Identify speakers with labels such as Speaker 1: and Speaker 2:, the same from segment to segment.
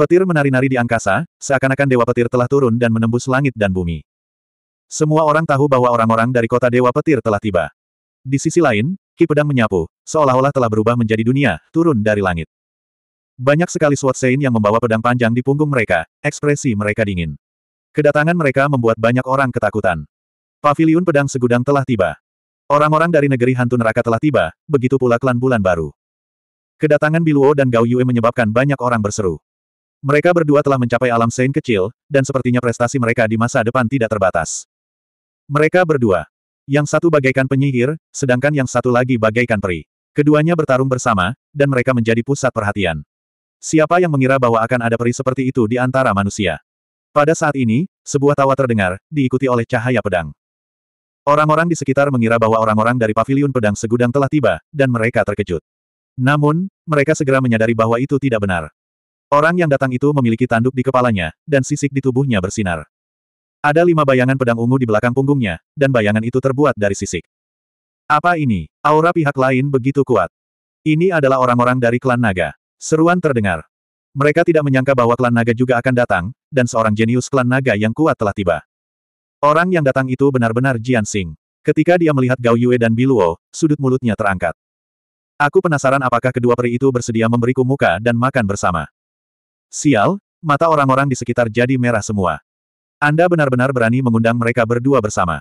Speaker 1: Petir menari-nari di angkasa, seakan-akan Dewa Petir telah turun dan menembus langit dan bumi. Semua orang tahu bahwa orang-orang dari kota Dewa Petir telah tiba. Di sisi lain, Ki Pedang menyapu, seolah-olah telah berubah menjadi dunia, turun dari langit. Banyak sekali Swat Sein yang membawa pedang panjang di punggung mereka, ekspresi mereka dingin. Kedatangan mereka membuat banyak orang ketakutan. Paviliun pedang segudang telah tiba. Orang-orang dari negeri hantu neraka telah tiba, begitu pula klan bulan baru. Kedatangan Biluo dan Gao Yue menyebabkan banyak orang berseru. Mereka berdua telah mencapai alam sein kecil, dan sepertinya prestasi mereka di masa depan tidak terbatas. Mereka berdua. Yang satu bagaikan penyihir, sedangkan yang satu lagi bagaikan peri. Keduanya bertarung bersama, dan mereka menjadi pusat perhatian. Siapa yang mengira bahwa akan ada peri seperti itu di antara manusia? Pada saat ini, sebuah tawa terdengar, diikuti oleh cahaya pedang. Orang-orang di sekitar mengira bahwa orang-orang dari paviliun pedang segudang telah tiba, dan mereka terkejut. Namun, mereka segera menyadari bahwa itu tidak benar. Orang yang datang itu memiliki tanduk di kepalanya, dan sisik di tubuhnya bersinar. Ada lima bayangan pedang ungu di belakang punggungnya, dan bayangan itu terbuat dari sisik. Apa ini? Aura pihak lain begitu kuat. Ini adalah orang-orang dari klan naga. Seruan terdengar. Mereka tidak menyangka bahwa klan naga juga akan datang, dan seorang jenius klan naga yang kuat telah tiba. Orang yang datang itu benar-benar Jian Xing. Ketika dia melihat Gao Yue dan Biluo, sudut mulutnya terangkat. Aku penasaran apakah kedua peri itu bersedia memberiku muka dan makan bersama. Sial, mata orang-orang di sekitar jadi merah semua. Anda benar-benar berani mengundang mereka berdua bersama.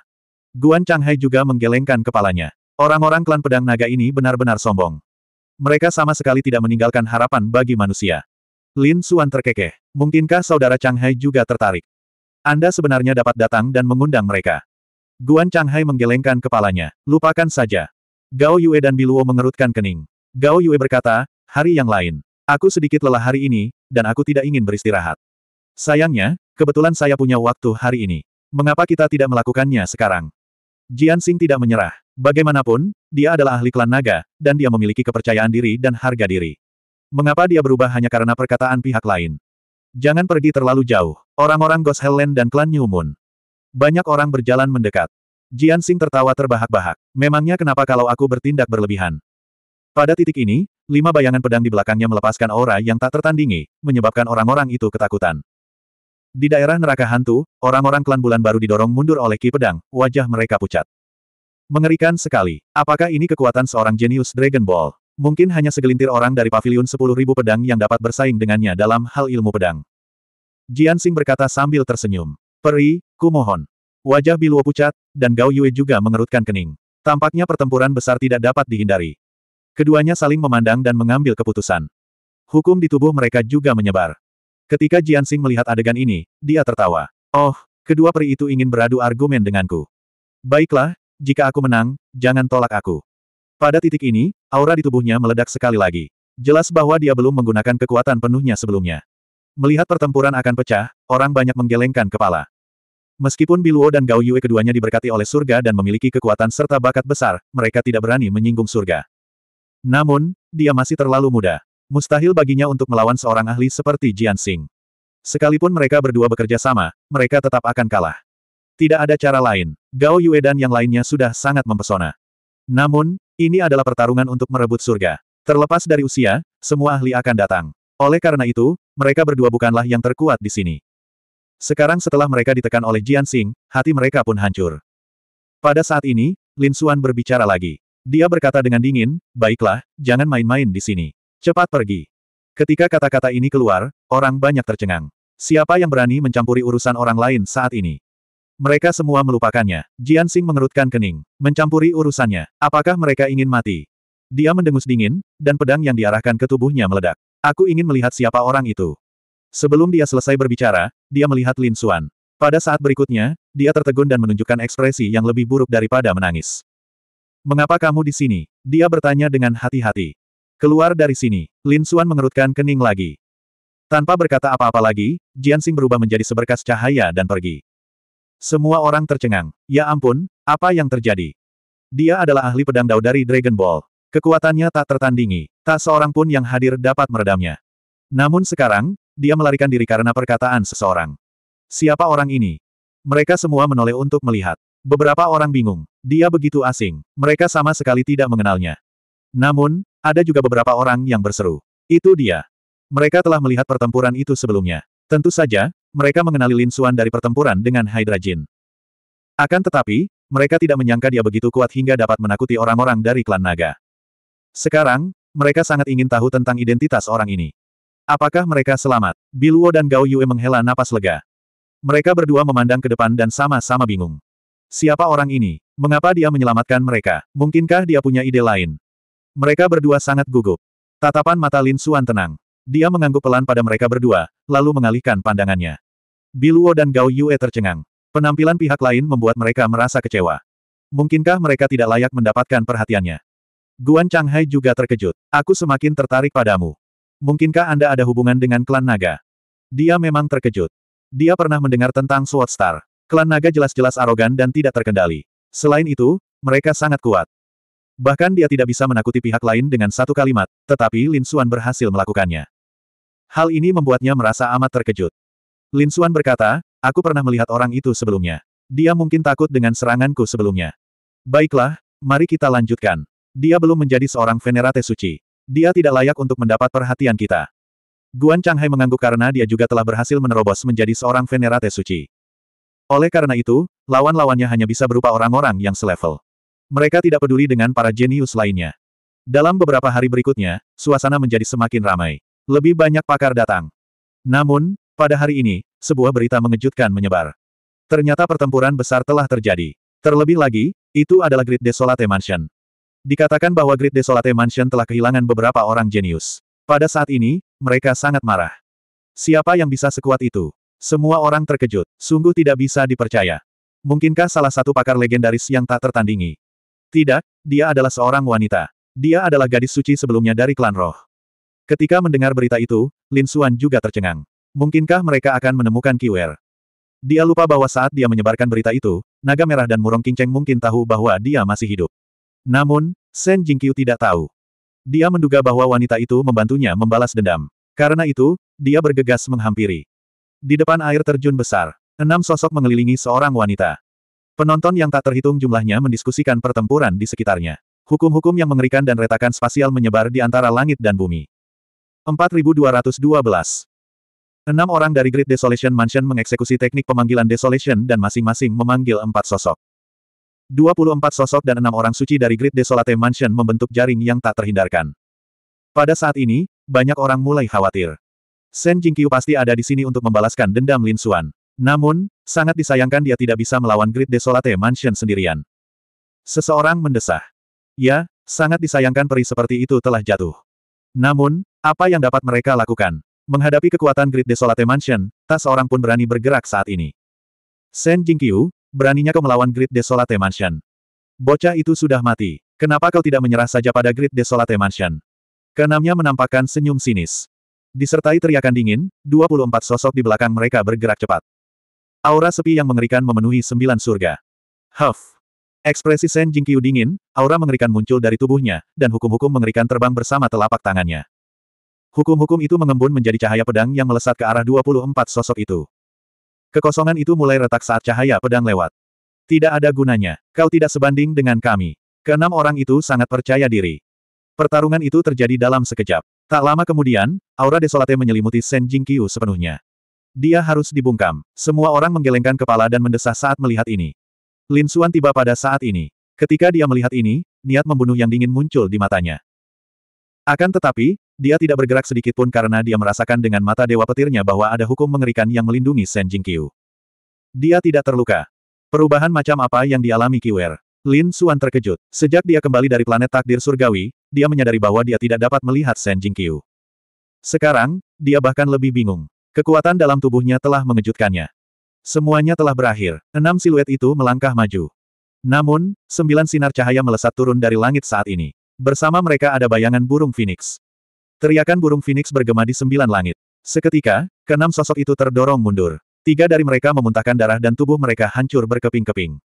Speaker 1: Guan Changhai juga menggelengkan kepalanya. Orang-orang klan pedang naga ini benar-benar sombong. Mereka sama sekali tidak meninggalkan harapan bagi manusia. Lin Suan terkekeh. Mungkinkah saudara Changhai juga tertarik? Anda sebenarnya dapat datang dan mengundang mereka. Guan Changhai menggelengkan kepalanya. Lupakan saja. Gao Yue dan Biluo mengerutkan kening. Gao Yue berkata, hari yang lain. Aku sedikit lelah hari ini, dan aku tidak ingin beristirahat. Sayangnya, kebetulan saya punya waktu hari ini. Mengapa kita tidak melakukannya sekarang? Jian Xing tidak menyerah. Bagaimanapun, dia adalah ahli klan naga, dan dia memiliki kepercayaan diri dan harga diri. Mengapa dia berubah hanya karena perkataan pihak lain? Jangan pergi terlalu jauh. Orang-orang Ghost Helen dan klan New Moon. Banyak orang berjalan mendekat. Jian Xing tertawa terbahak-bahak. Memangnya kenapa kalau aku bertindak berlebihan? Pada titik ini, lima bayangan pedang di belakangnya melepaskan aura yang tak tertandingi, menyebabkan orang-orang itu ketakutan. Di daerah neraka hantu, orang-orang klan bulan baru didorong mundur oleh ki pedang, wajah mereka pucat. Mengerikan sekali. Apakah ini kekuatan seorang jenius Dragon Ball? Mungkin hanya segelintir orang dari pavilion Ribu pedang yang dapat bersaing dengannya dalam hal ilmu pedang. Jian Xing berkata sambil tersenyum. Peri, kumohon. Wajah Biluo pucat, dan Gao Yue juga mengerutkan kening. Tampaknya pertempuran besar tidak dapat dihindari. Keduanya saling memandang dan mengambil keputusan. Hukum di tubuh mereka juga menyebar. Ketika Jian Xing melihat adegan ini, dia tertawa. Oh, kedua peri itu ingin beradu argumen denganku. Baiklah, jika aku menang, jangan tolak aku. Pada titik ini, aura di tubuhnya meledak sekali lagi. Jelas bahwa dia belum menggunakan kekuatan penuhnya sebelumnya. Melihat pertempuran akan pecah, orang banyak menggelengkan kepala. Meskipun Biluo dan Gao Yue keduanya diberkati oleh surga dan memiliki kekuatan serta bakat besar, mereka tidak berani menyinggung surga. Namun, dia masih terlalu muda. Mustahil baginya untuk melawan seorang ahli seperti Jian Xing. Sekalipun mereka berdua bekerja sama, mereka tetap akan kalah. Tidak ada cara lain, Gao Yue dan yang lainnya sudah sangat mempesona. Namun, ini adalah pertarungan untuk merebut surga. Terlepas dari usia, semua ahli akan datang. Oleh karena itu, mereka berdua bukanlah yang terkuat di sini. Sekarang setelah mereka ditekan oleh Jian Xing, hati mereka pun hancur. Pada saat ini, Lin Xuan berbicara lagi. Dia berkata dengan dingin, baiklah, jangan main-main di sini. Cepat pergi. Ketika kata-kata ini keluar, orang banyak tercengang. Siapa yang berani mencampuri urusan orang lain saat ini? Mereka semua melupakannya. Jian Xing mengerutkan kening, mencampuri urusannya. Apakah mereka ingin mati? Dia mendengus dingin, dan pedang yang diarahkan ke tubuhnya meledak. Aku ingin melihat siapa orang itu. Sebelum dia selesai berbicara, dia melihat Lin Xuan. Pada saat berikutnya, dia tertegun dan menunjukkan ekspresi yang lebih buruk daripada menangis. Mengapa kamu di sini? Dia bertanya dengan hati-hati. Keluar dari sini, Lin Suan mengerutkan kening lagi. Tanpa berkata apa-apa lagi, Jian Xing berubah menjadi seberkas cahaya dan pergi. Semua orang tercengang. Ya ampun, apa yang terjadi? Dia adalah ahli pedang dao dari Dragon Ball. Kekuatannya tak tertandingi, tak seorang pun yang hadir dapat meredamnya. Namun sekarang, dia melarikan diri karena perkataan seseorang. Siapa orang ini? Mereka semua menoleh untuk melihat. Beberapa orang bingung. Dia begitu asing. Mereka sama sekali tidak mengenalnya. Namun, ada juga beberapa orang yang berseru. Itu dia. Mereka telah melihat pertempuran itu sebelumnya. Tentu saja, mereka mengenali Lin Xuan dari pertempuran dengan Hydra Jin. Akan tetapi, mereka tidak menyangka dia begitu kuat hingga dapat menakuti orang-orang dari klan naga. Sekarang, mereka sangat ingin tahu tentang identitas orang ini. Apakah mereka selamat? Biluo dan Gao Yue menghela napas lega. Mereka berdua memandang ke depan dan sama-sama bingung. Siapa orang ini? Mengapa dia menyelamatkan mereka? Mungkinkah dia punya ide lain? Mereka berdua sangat gugup. Tatapan mata Lin Xuan tenang. Dia mengangguk pelan pada mereka berdua, lalu mengalihkan pandangannya. Biluo dan Gao Yue tercengang. Penampilan pihak lain membuat mereka merasa kecewa. Mungkinkah mereka tidak layak mendapatkan perhatiannya? Guan Chang Hai juga terkejut. Aku semakin tertarik padamu. Mungkinkah Anda ada hubungan dengan klan naga? Dia memang terkejut. Dia pernah mendengar tentang Sword Star. Klan naga jelas-jelas arogan dan tidak terkendali. Selain itu, mereka sangat kuat. Bahkan dia tidak bisa menakuti pihak lain dengan satu kalimat, tetapi Lin Xuan berhasil melakukannya. Hal ini membuatnya merasa amat terkejut. Lin Xuan berkata, aku pernah melihat orang itu sebelumnya. Dia mungkin takut dengan seranganku sebelumnya. Baiklah, mari kita lanjutkan. Dia belum menjadi seorang venerate suci. Dia tidak layak untuk mendapat perhatian kita. Guan Changhai mengangguk karena dia juga telah berhasil menerobos menjadi seorang venerate suci. Oleh karena itu, lawan-lawannya hanya bisa berupa orang-orang yang selevel. Mereka tidak peduli dengan para jenius lainnya. Dalam beberapa hari berikutnya, suasana menjadi semakin ramai. Lebih banyak pakar datang. Namun, pada hari ini, sebuah berita mengejutkan menyebar. Ternyata pertempuran besar telah terjadi. Terlebih lagi, itu adalah Great Desolate Mansion. Dikatakan bahwa Great Desolate Mansion telah kehilangan beberapa orang jenius. Pada saat ini, mereka sangat marah. Siapa yang bisa sekuat itu? Semua orang terkejut, sungguh tidak bisa dipercaya. Mungkinkah salah satu pakar legendaris yang tak tertandingi? Tidak, dia adalah seorang wanita. Dia adalah gadis suci sebelumnya dari klan roh. Ketika mendengar berita itu, Lin Xuan juga tercengang. Mungkinkah mereka akan menemukan Kiwer? Dia lupa bahwa saat dia menyebarkan berita itu, Naga Merah dan Murong Kinceng mungkin tahu bahwa dia masih hidup. Namun, Shen Jingqiu tidak tahu. Dia menduga bahwa wanita itu membantunya membalas dendam. Karena itu, dia bergegas menghampiri. Di depan air terjun besar, enam sosok mengelilingi seorang wanita. Penonton yang tak terhitung jumlahnya mendiskusikan pertempuran di sekitarnya. Hukum-hukum yang mengerikan dan retakan spasial menyebar di antara langit dan bumi. 4212 Enam orang dari Great Desolation Mansion mengeksekusi teknik pemanggilan Desolation dan masing-masing memanggil empat sosok. 24 sosok dan enam orang suci dari Great Desolate Mansion membentuk jaring yang tak terhindarkan. Pada saat ini, banyak orang mulai khawatir. Shen Jingqiu pasti ada di sini untuk membalaskan dendam Lin Xuan. Namun, sangat disayangkan dia tidak bisa melawan Great Desolate Mansion sendirian. Seseorang mendesah. Ya, sangat disayangkan peri seperti itu telah jatuh. Namun, apa yang dapat mereka lakukan? Menghadapi kekuatan Great Desolate Mansion, tak seorang pun berani bergerak saat ini. Shen Jingqiu, beraninya kau melawan Great Desolate Mansion. Bocah itu sudah mati. Kenapa kau tidak menyerah saja pada Great Desolate Mansion? Kenamnya menampakkan senyum sinis. Disertai teriakan dingin, 24 sosok di belakang mereka bergerak cepat. Aura sepi yang mengerikan memenuhi sembilan surga. Huff! Ekspresi Shen Jingqiu dingin, aura mengerikan muncul dari tubuhnya, dan hukum-hukum mengerikan terbang bersama telapak tangannya. Hukum-hukum itu mengembun menjadi cahaya pedang yang melesat ke arah 24 sosok itu. Kekosongan itu mulai retak saat cahaya pedang lewat. Tidak ada gunanya. Kau tidak sebanding dengan kami. Keenam orang itu sangat percaya diri. Pertarungan itu terjadi dalam sekejap. Tak lama kemudian, aura desolate menyelimuti Shen Jingqiu sepenuhnya. Dia harus dibungkam. Semua orang menggelengkan kepala dan mendesah saat melihat ini. Lin Xuan tiba pada saat ini. Ketika dia melihat ini, niat membunuh yang dingin muncul di matanya. Akan tetapi, dia tidak bergerak sedikit pun karena dia merasakan dengan mata dewa petirnya bahwa ada hukum mengerikan yang melindungi Shen Jingqiu. Dia tidak terluka. Perubahan macam apa yang dialami Kiwer? Lin Xuan terkejut. Sejak dia kembali dari planet takdir surgawi, dia menyadari bahwa dia tidak dapat melihat Shen Jingqiu. Sekarang, dia bahkan lebih bingung. Kekuatan dalam tubuhnya telah mengejutkannya. Semuanya telah berakhir, enam siluet itu melangkah maju. Namun, sembilan sinar cahaya melesat turun dari langit saat ini. Bersama mereka ada bayangan burung Phoenix. Teriakan burung Phoenix bergema di sembilan langit. Seketika, keenam sosok itu terdorong mundur. Tiga dari mereka memuntahkan darah dan tubuh mereka hancur berkeping-keping.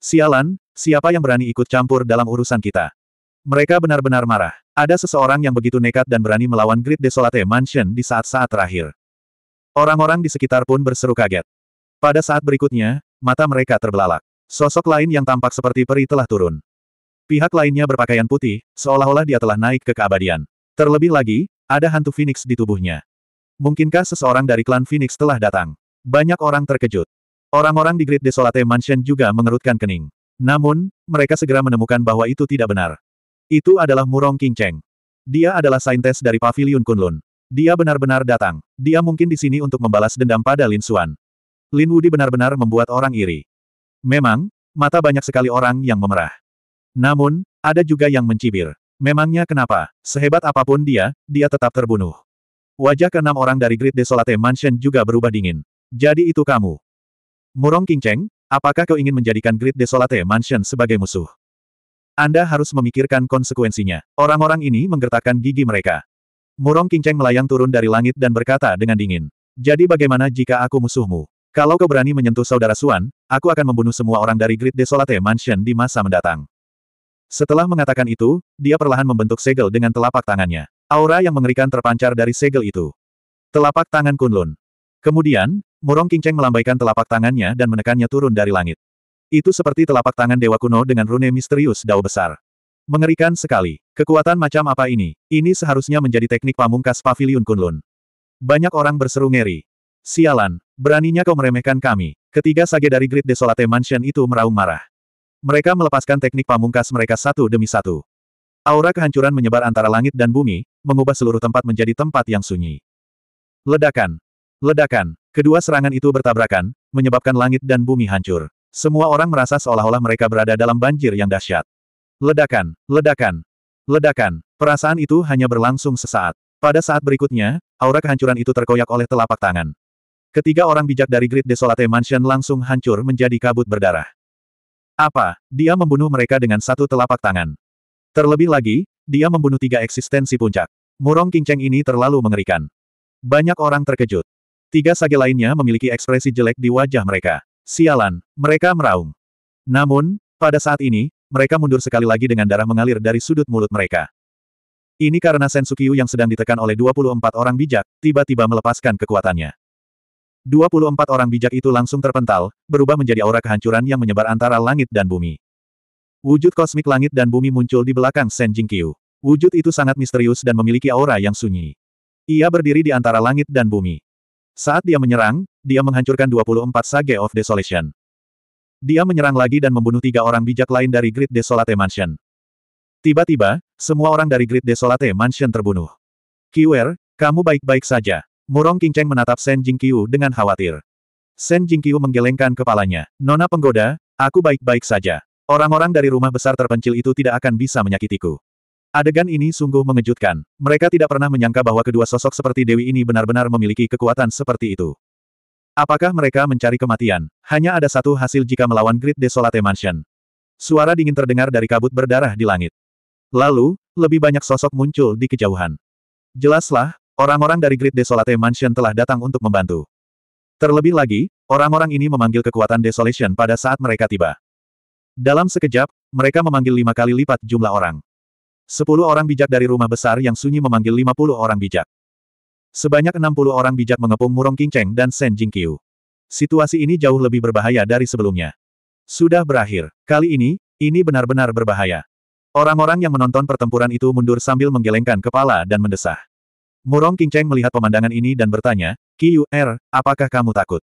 Speaker 1: Sialan, siapa yang berani ikut campur dalam urusan kita? Mereka benar-benar marah. Ada seseorang yang begitu nekat dan berani melawan Great Desolate Mansion di saat-saat terakhir. Orang-orang di sekitar pun berseru kaget. Pada saat berikutnya, mata mereka terbelalak. Sosok lain yang tampak seperti peri telah turun. Pihak lainnya berpakaian putih, seolah-olah dia telah naik ke keabadian. Terlebih lagi, ada hantu Phoenix di tubuhnya. Mungkinkah seseorang dari klan Phoenix telah datang? Banyak orang terkejut. Orang-orang di Great Desolate Mansion juga mengerutkan kening. Namun, mereka segera menemukan bahwa itu tidak benar. Itu adalah Murong Kingcheng. Dia adalah saintes dari Paviliun Kunlun. Dia benar-benar datang. Dia mungkin di sini untuk membalas dendam pada Lin Xuan. Lin Wudi benar-benar membuat orang iri. Memang, mata banyak sekali orang yang memerah. Namun, ada juga yang mencibir. Memangnya kenapa, sehebat apapun dia, dia tetap terbunuh. Wajah keenam orang dari Great Desolate Mansion juga berubah dingin. Jadi itu kamu. Murong Kingcheng, apakah kau ingin menjadikan Great Desolate Mansion sebagai musuh? Anda harus memikirkan konsekuensinya. Orang-orang ini menggertakkan gigi mereka. Murong Kinceng melayang turun dari langit dan berkata dengan dingin. Jadi bagaimana jika aku musuhmu? Kalau kau berani menyentuh saudara Suan, aku akan membunuh semua orang dari Great Desolate Mansion di masa mendatang. Setelah mengatakan itu, dia perlahan membentuk segel dengan telapak tangannya. Aura yang mengerikan terpancar dari segel itu. Telapak tangan Kunlun. Kemudian, Murong Kinceng melambaikan telapak tangannya dan menekannya turun dari langit. Itu seperti telapak tangan dewa kuno dengan rune misterius dao besar. Mengerikan sekali. Kekuatan macam apa ini? Ini seharusnya menjadi teknik pamungkas pavilion Kunlun. Banyak orang berseru ngeri. Sialan, beraninya kau meremehkan kami. Ketiga sage dari Grid Desolate Mansion itu meraung marah. Mereka melepaskan teknik pamungkas mereka satu demi satu. Aura kehancuran menyebar antara langit dan bumi, mengubah seluruh tempat menjadi tempat yang sunyi. Ledakan. Ledakan. Kedua serangan itu bertabrakan, menyebabkan langit dan bumi hancur. Semua orang merasa seolah-olah mereka berada dalam banjir yang dahsyat. Ledakan, ledakan, ledakan. Perasaan itu hanya berlangsung sesaat. Pada saat berikutnya, aura kehancuran itu terkoyak oleh telapak tangan. Ketiga orang bijak dari Grid Desolate Mansion langsung hancur menjadi kabut berdarah. Apa? Dia membunuh mereka dengan satu telapak tangan. Terlebih lagi, dia membunuh tiga eksistensi puncak. Murong kinceng ini terlalu mengerikan. Banyak orang terkejut. Tiga sage lainnya memiliki ekspresi jelek di wajah mereka. Sialan, mereka meraung. Namun, pada saat ini, mereka mundur sekali lagi dengan darah mengalir dari sudut mulut mereka. Ini karena Sensukiyu yang sedang ditekan oleh 24 orang bijak, tiba-tiba melepaskan kekuatannya. 24 orang bijak itu langsung terpental, berubah menjadi aura kehancuran yang menyebar antara langit dan bumi. Wujud kosmik langit dan bumi muncul di belakang Sen Jingqiu. Wujud itu sangat misterius dan memiliki aura yang sunyi. Ia berdiri di antara langit dan bumi. Saat dia menyerang, dia menghancurkan 24 Sage of Desolation. Dia menyerang lagi dan membunuh tiga orang bijak lain dari Grid Desolate Mansion. Tiba-tiba, semua orang dari Grid Desolate Mansion terbunuh. Kiwer, kamu baik-baik saja. Murong Cheng menatap Sen Jingqiu dengan khawatir. Sen Jingqiu menggelengkan kepalanya. Nona penggoda, aku baik-baik saja. Orang-orang dari rumah besar terpencil itu tidak akan bisa menyakitiku. Adegan ini sungguh mengejutkan. Mereka tidak pernah menyangka bahwa kedua sosok seperti Dewi ini benar-benar memiliki kekuatan seperti itu. Apakah mereka mencari kematian? Hanya ada satu hasil jika melawan Great Desolate Mansion. Suara dingin terdengar dari kabut berdarah di langit. Lalu, lebih banyak sosok muncul di kejauhan. Jelaslah, orang-orang dari Great Desolate Mansion telah datang untuk membantu. Terlebih lagi, orang-orang ini memanggil kekuatan Desolation pada saat mereka tiba. Dalam sekejap, mereka memanggil lima kali lipat jumlah orang. Sepuluh orang bijak dari rumah besar yang sunyi memanggil lima puluh orang bijak. Sebanyak enam puluh orang bijak mengepung Murong Qingcheng dan Shen Jingqiu. Situasi ini jauh lebih berbahaya dari sebelumnya. Sudah berakhir. Kali ini, ini benar-benar berbahaya. Orang-orang yang menonton pertempuran itu mundur sambil menggelengkan kepala dan mendesah. Murong Qingcheng melihat pemandangan ini dan bertanya, Er, apakah kamu takut?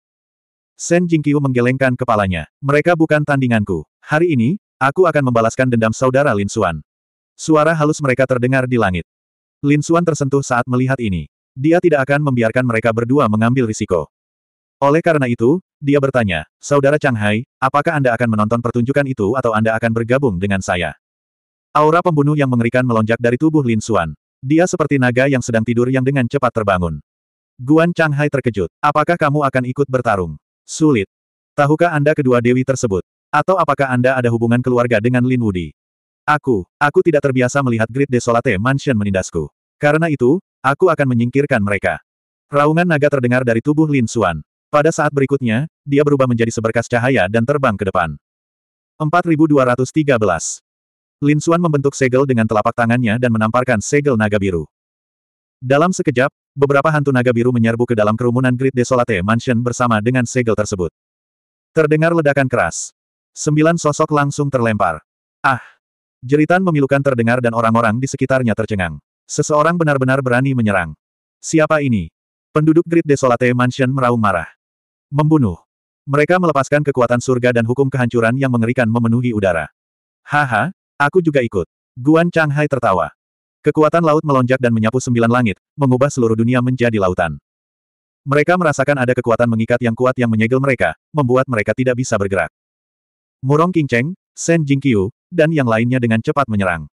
Speaker 1: Shen Jingqiu menggelengkan kepalanya. Mereka bukan tandinganku. Hari ini, aku akan membalaskan dendam saudara Lin Xuan. Suara halus mereka terdengar di langit. Lin Xuan tersentuh saat melihat ini. Dia tidak akan membiarkan mereka berdua mengambil risiko. Oleh karena itu, dia bertanya, Saudara Changhai, apakah Anda akan menonton pertunjukan itu atau Anda akan bergabung dengan saya? Aura pembunuh yang mengerikan melonjak dari tubuh Lin Xuan. Dia seperti naga yang sedang tidur yang dengan cepat terbangun. Guan Changhai terkejut. Apakah kamu akan ikut bertarung? Sulit. Tahukah Anda kedua dewi tersebut? Atau apakah Anda ada hubungan keluarga dengan Lin Wudi? Aku, aku tidak terbiasa melihat grid Desolate Mansion menindasku. Karena itu, aku akan menyingkirkan mereka. Raungan naga terdengar dari tubuh Lin Xuan. Pada saat berikutnya, dia berubah menjadi seberkas cahaya dan terbang ke depan. 4213. Lin Xuan membentuk segel dengan telapak tangannya dan menamparkan segel naga biru. Dalam sekejap, beberapa hantu naga biru menyerbu ke dalam kerumunan grid Desolate Mansion bersama dengan segel tersebut. Terdengar ledakan keras. Sembilan sosok langsung terlempar. Ah! Jeritan memilukan terdengar dan orang-orang di sekitarnya tercengang. Seseorang benar-benar berani menyerang. Siapa ini? Penduduk Great Desolate Mansion meraung marah. Membunuh. Mereka melepaskan kekuatan surga dan hukum kehancuran yang mengerikan memenuhi udara. Haha, aku juga ikut. Guan Chang Hai tertawa. Kekuatan laut melonjak dan menyapu sembilan langit, mengubah seluruh dunia menjadi lautan. Mereka merasakan ada kekuatan mengikat yang kuat yang menyegel mereka, membuat mereka tidak bisa bergerak. Murong King Qingcheng, Shen Jingqiu, dan yang lainnya dengan cepat menyerang.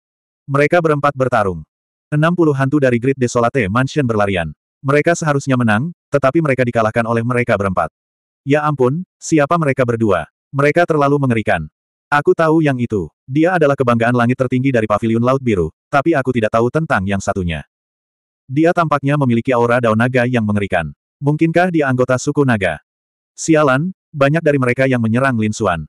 Speaker 1: Mereka berempat bertarung. Enam puluh hantu dari Grid Desolate Mansion berlarian. Mereka seharusnya menang, tetapi mereka dikalahkan oleh mereka berempat. Ya ampun, siapa mereka berdua? Mereka terlalu mengerikan. Aku tahu yang itu. Dia adalah kebanggaan langit tertinggi dari Paviliun Laut Biru, tapi aku tidak tahu tentang yang satunya. Dia tampaknya memiliki aura daun naga yang mengerikan. Mungkinkah dia anggota suku naga? Sialan, banyak dari mereka yang menyerang Lin Xuan.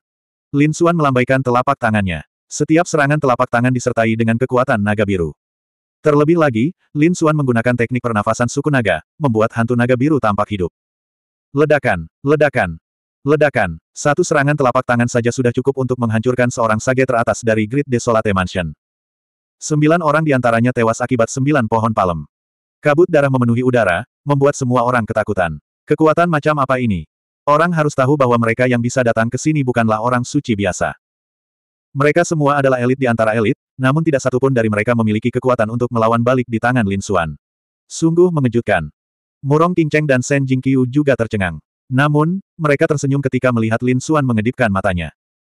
Speaker 1: Lin Xuan melambaikan telapak tangannya. Setiap serangan telapak tangan disertai dengan kekuatan naga biru. Terlebih lagi, Lin Xuan menggunakan teknik pernafasan suku naga, membuat hantu naga biru tampak hidup. Ledakan, ledakan, ledakan. Satu serangan telapak tangan saja sudah cukup untuk menghancurkan seorang sage teratas dari Grid Desolate Mansion. Sembilan orang diantaranya tewas akibat sembilan pohon palem. Kabut darah memenuhi udara, membuat semua orang ketakutan. Kekuatan macam apa ini? Orang harus tahu bahwa mereka yang bisa datang ke sini bukanlah orang suci biasa. Mereka semua adalah elit di antara elit, namun tidak satupun dari mereka memiliki kekuatan untuk melawan balik di tangan Lin Xuan. Sungguh mengejutkan. Murong Qingcheng dan Shen Jingqiu juga tercengang. Namun, mereka tersenyum ketika melihat Lin Xuan mengedipkan matanya.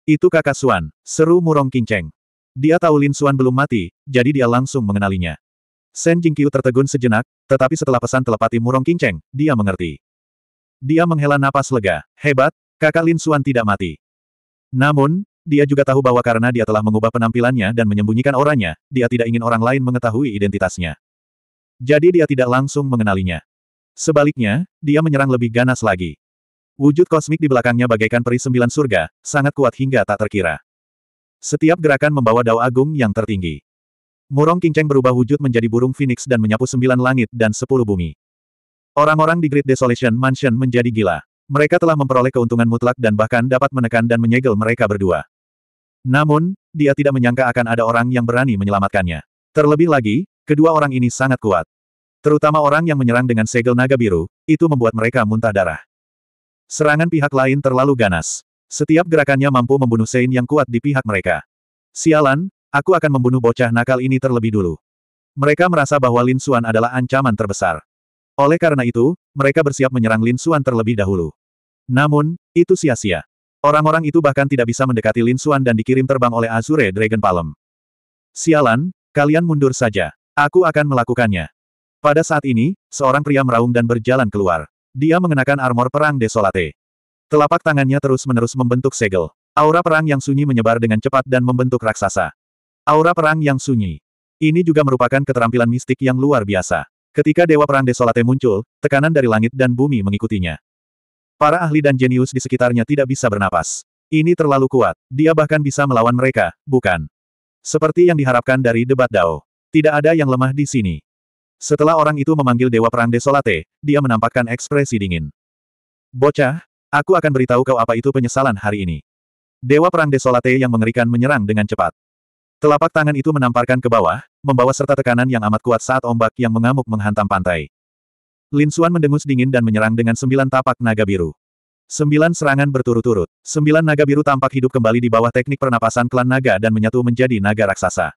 Speaker 1: Itu kakak Xuan, seru Murong Qingcheng. Dia tahu Lin Xuan belum mati, jadi dia langsung mengenalinya. Shen Jingqiu tertegun sejenak, tetapi setelah pesan telepati Murong Qingcheng, dia mengerti. Dia menghela napas lega. Hebat, kakak Lin Xuan tidak mati. Namun, dia juga tahu bahwa karena dia telah mengubah penampilannya dan menyembunyikan orangnya, dia tidak ingin orang lain mengetahui identitasnya. Jadi dia tidak langsung mengenalinya. Sebaliknya, dia menyerang lebih ganas lagi. Wujud kosmik di belakangnya bagaikan peri sembilan surga, sangat kuat hingga tak terkira. Setiap gerakan membawa dao agung yang tertinggi. Murong Kinceng berubah wujud menjadi burung phoenix dan menyapu sembilan langit dan sepuluh bumi. Orang-orang di Great Desolation Mansion menjadi gila. Mereka telah memperoleh keuntungan mutlak dan bahkan dapat menekan dan menyegel mereka berdua. Namun, dia tidak menyangka akan ada orang yang berani menyelamatkannya. Terlebih lagi, kedua orang ini sangat kuat. Terutama orang yang menyerang dengan segel naga biru, itu membuat mereka muntah darah. Serangan pihak lain terlalu ganas. Setiap gerakannya mampu membunuh Sein yang kuat di pihak mereka. Sialan, aku akan membunuh bocah nakal ini terlebih dulu. Mereka merasa bahwa Lin Xuan adalah ancaman terbesar. Oleh karena itu, mereka bersiap menyerang Lin Xuan terlebih dahulu. Namun, itu sia-sia. Orang-orang itu bahkan tidak bisa mendekati Lin Suan dan dikirim terbang oleh Azure Dragon Palm. Sialan, kalian mundur saja. Aku akan melakukannya. Pada saat ini, seorang pria meraung dan berjalan keluar. Dia mengenakan armor perang desolate. Telapak tangannya terus-menerus membentuk segel. Aura perang yang sunyi menyebar dengan cepat dan membentuk raksasa. Aura perang yang sunyi. Ini juga merupakan keterampilan mistik yang luar biasa. Ketika Dewa Perang Desolate muncul, tekanan dari langit dan bumi mengikutinya. Para ahli dan jenius di sekitarnya tidak bisa bernapas. Ini terlalu kuat. Dia bahkan bisa melawan mereka, bukan? Seperti yang diharapkan dari debat Dao. Tidak ada yang lemah di sini. Setelah orang itu memanggil Dewa Perang Desolate, dia menampakkan ekspresi dingin. Bocah, aku akan beritahu kau apa itu penyesalan hari ini. Dewa Perang Desolate yang mengerikan menyerang dengan cepat. Telapak tangan itu menamparkan ke bawah, membawa serta tekanan yang amat kuat saat ombak yang mengamuk menghantam pantai. Lin Suan mendengus dingin dan menyerang dengan sembilan tapak naga biru. Sembilan serangan berturut-turut. Sembilan naga biru tampak hidup kembali di bawah teknik pernapasan klan naga dan menyatu menjadi naga raksasa.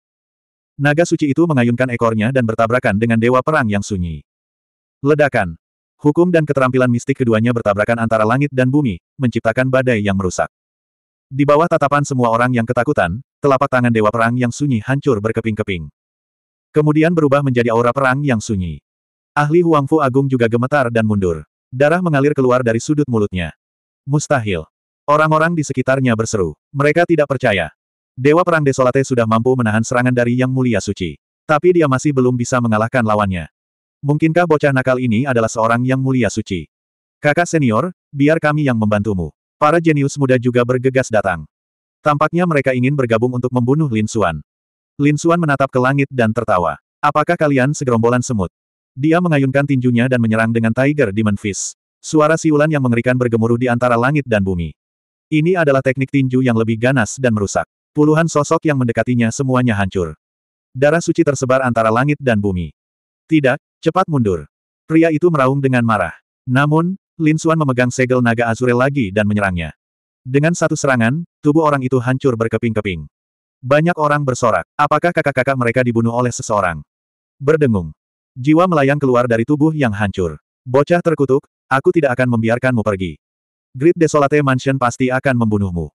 Speaker 1: Naga suci itu mengayunkan ekornya dan bertabrakan dengan dewa perang yang sunyi. Ledakan. Hukum dan keterampilan mistik keduanya bertabrakan antara langit dan bumi, menciptakan badai yang merusak. Di bawah tatapan semua orang yang ketakutan, telapak tangan dewa perang yang sunyi hancur berkeping-keping. Kemudian berubah menjadi aura perang yang sunyi. Ahli Huangfu Agung juga gemetar dan mundur. Darah mengalir keluar dari sudut mulutnya. Mustahil. Orang-orang di sekitarnya berseru. Mereka tidak percaya. Dewa Perang Desolate sudah mampu menahan serangan dari Yang Mulia Suci. Tapi dia masih belum bisa mengalahkan lawannya. Mungkinkah bocah nakal ini adalah seorang Yang Mulia Suci? Kakak senior, biar kami yang membantumu. Para jenius muda juga bergegas datang. Tampaknya mereka ingin bergabung untuk membunuh Lin Xuan. Lin Xuan menatap ke langit dan tertawa. Apakah kalian segerombolan semut? Dia mengayunkan tinjunya dan menyerang dengan Tiger Demon Fist. Suara siulan yang mengerikan bergemuruh di antara langit dan bumi. Ini adalah teknik tinju yang lebih ganas dan merusak. Puluhan sosok yang mendekatinya semuanya hancur. Darah suci tersebar antara langit dan bumi. Tidak, cepat mundur. Pria itu meraung dengan marah. Namun, Lin Xuan memegang segel naga Azure lagi dan menyerangnya. Dengan satu serangan, tubuh orang itu hancur berkeping-keping. Banyak orang bersorak. Apakah kakak-kakak mereka dibunuh oleh seseorang? Berdengung. Jiwa melayang keluar dari tubuh yang hancur. Bocah terkutuk, aku tidak akan membiarkanmu pergi. Great Desolate Mansion pasti akan membunuhmu.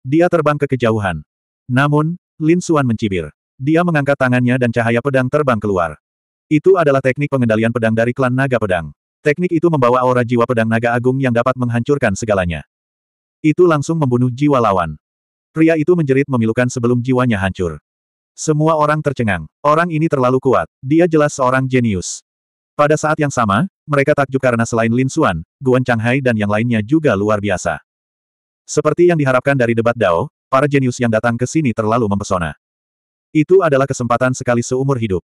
Speaker 1: Dia terbang ke kejauhan. Namun, Lin Suan mencibir. Dia mengangkat tangannya dan cahaya pedang terbang keluar. Itu adalah teknik pengendalian pedang dari klan naga pedang. Teknik itu membawa aura jiwa pedang naga agung yang dapat menghancurkan segalanya. Itu langsung membunuh jiwa lawan. Pria itu menjerit memilukan sebelum jiwanya hancur. Semua orang tercengang. Orang ini terlalu kuat. Dia jelas seorang jenius. Pada saat yang sama, mereka takjub karena selain Lin Xuan, Guan Chang Hai dan yang lainnya juga luar biasa. Seperti yang diharapkan dari debat Dao, para jenius yang datang ke sini terlalu mempesona. Itu adalah kesempatan sekali seumur hidup.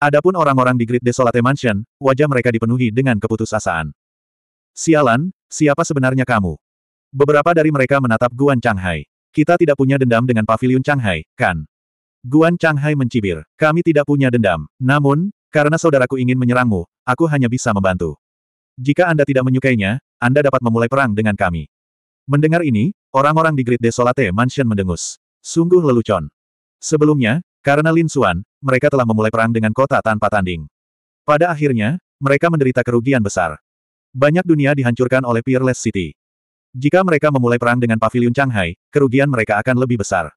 Speaker 1: Adapun orang-orang di Great Desolate Mansion, wajah mereka dipenuhi dengan keputusasaan. Sialan, siapa sebenarnya kamu? Beberapa dari mereka menatap Guan Chang Hai. Kita tidak punya dendam dengan Paviliun Hai, kan? Guan Changhai mencibir. Kami tidak punya dendam. Namun, karena saudaraku ingin menyerangmu, aku hanya bisa membantu. Jika Anda tidak menyukainya, Anda dapat memulai perang dengan kami. Mendengar ini, orang-orang di Great Desolate Mansion mendengus. Sungguh lelucon. Sebelumnya, karena Lin Xuan, mereka telah memulai perang dengan kota tanpa tanding. Pada akhirnya, mereka menderita kerugian besar. Banyak dunia dihancurkan oleh Peerless City. Jika mereka memulai perang dengan Pavilion Shanghai, kerugian mereka akan lebih besar.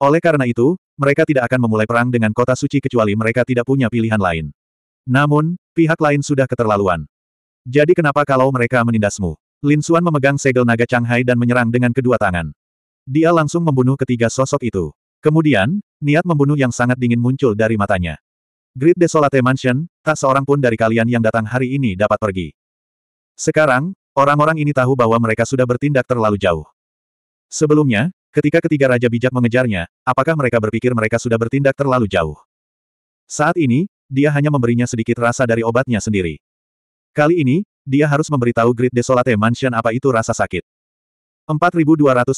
Speaker 1: Oleh karena itu, mereka tidak akan memulai perang dengan kota suci kecuali mereka tidak punya pilihan lain. Namun, pihak lain sudah keterlaluan. Jadi kenapa kalau mereka menindasmu? Lin Xuan memegang segel naga Changhai dan menyerang dengan kedua tangan. Dia langsung membunuh ketiga sosok itu. Kemudian, niat membunuh yang sangat dingin muncul dari matanya. Grid Desolate Mansion, tak seorang pun dari kalian yang datang hari ini dapat pergi. Sekarang, orang-orang ini tahu bahwa mereka sudah bertindak terlalu jauh. Sebelumnya, Ketika ketiga raja bijak mengejarnya, apakah mereka berpikir mereka sudah bertindak terlalu jauh? Saat ini, dia hanya memberinya sedikit rasa dari obatnya sendiri. Kali ini, dia harus memberitahu Great Desolate Mansion apa itu rasa sakit. 4214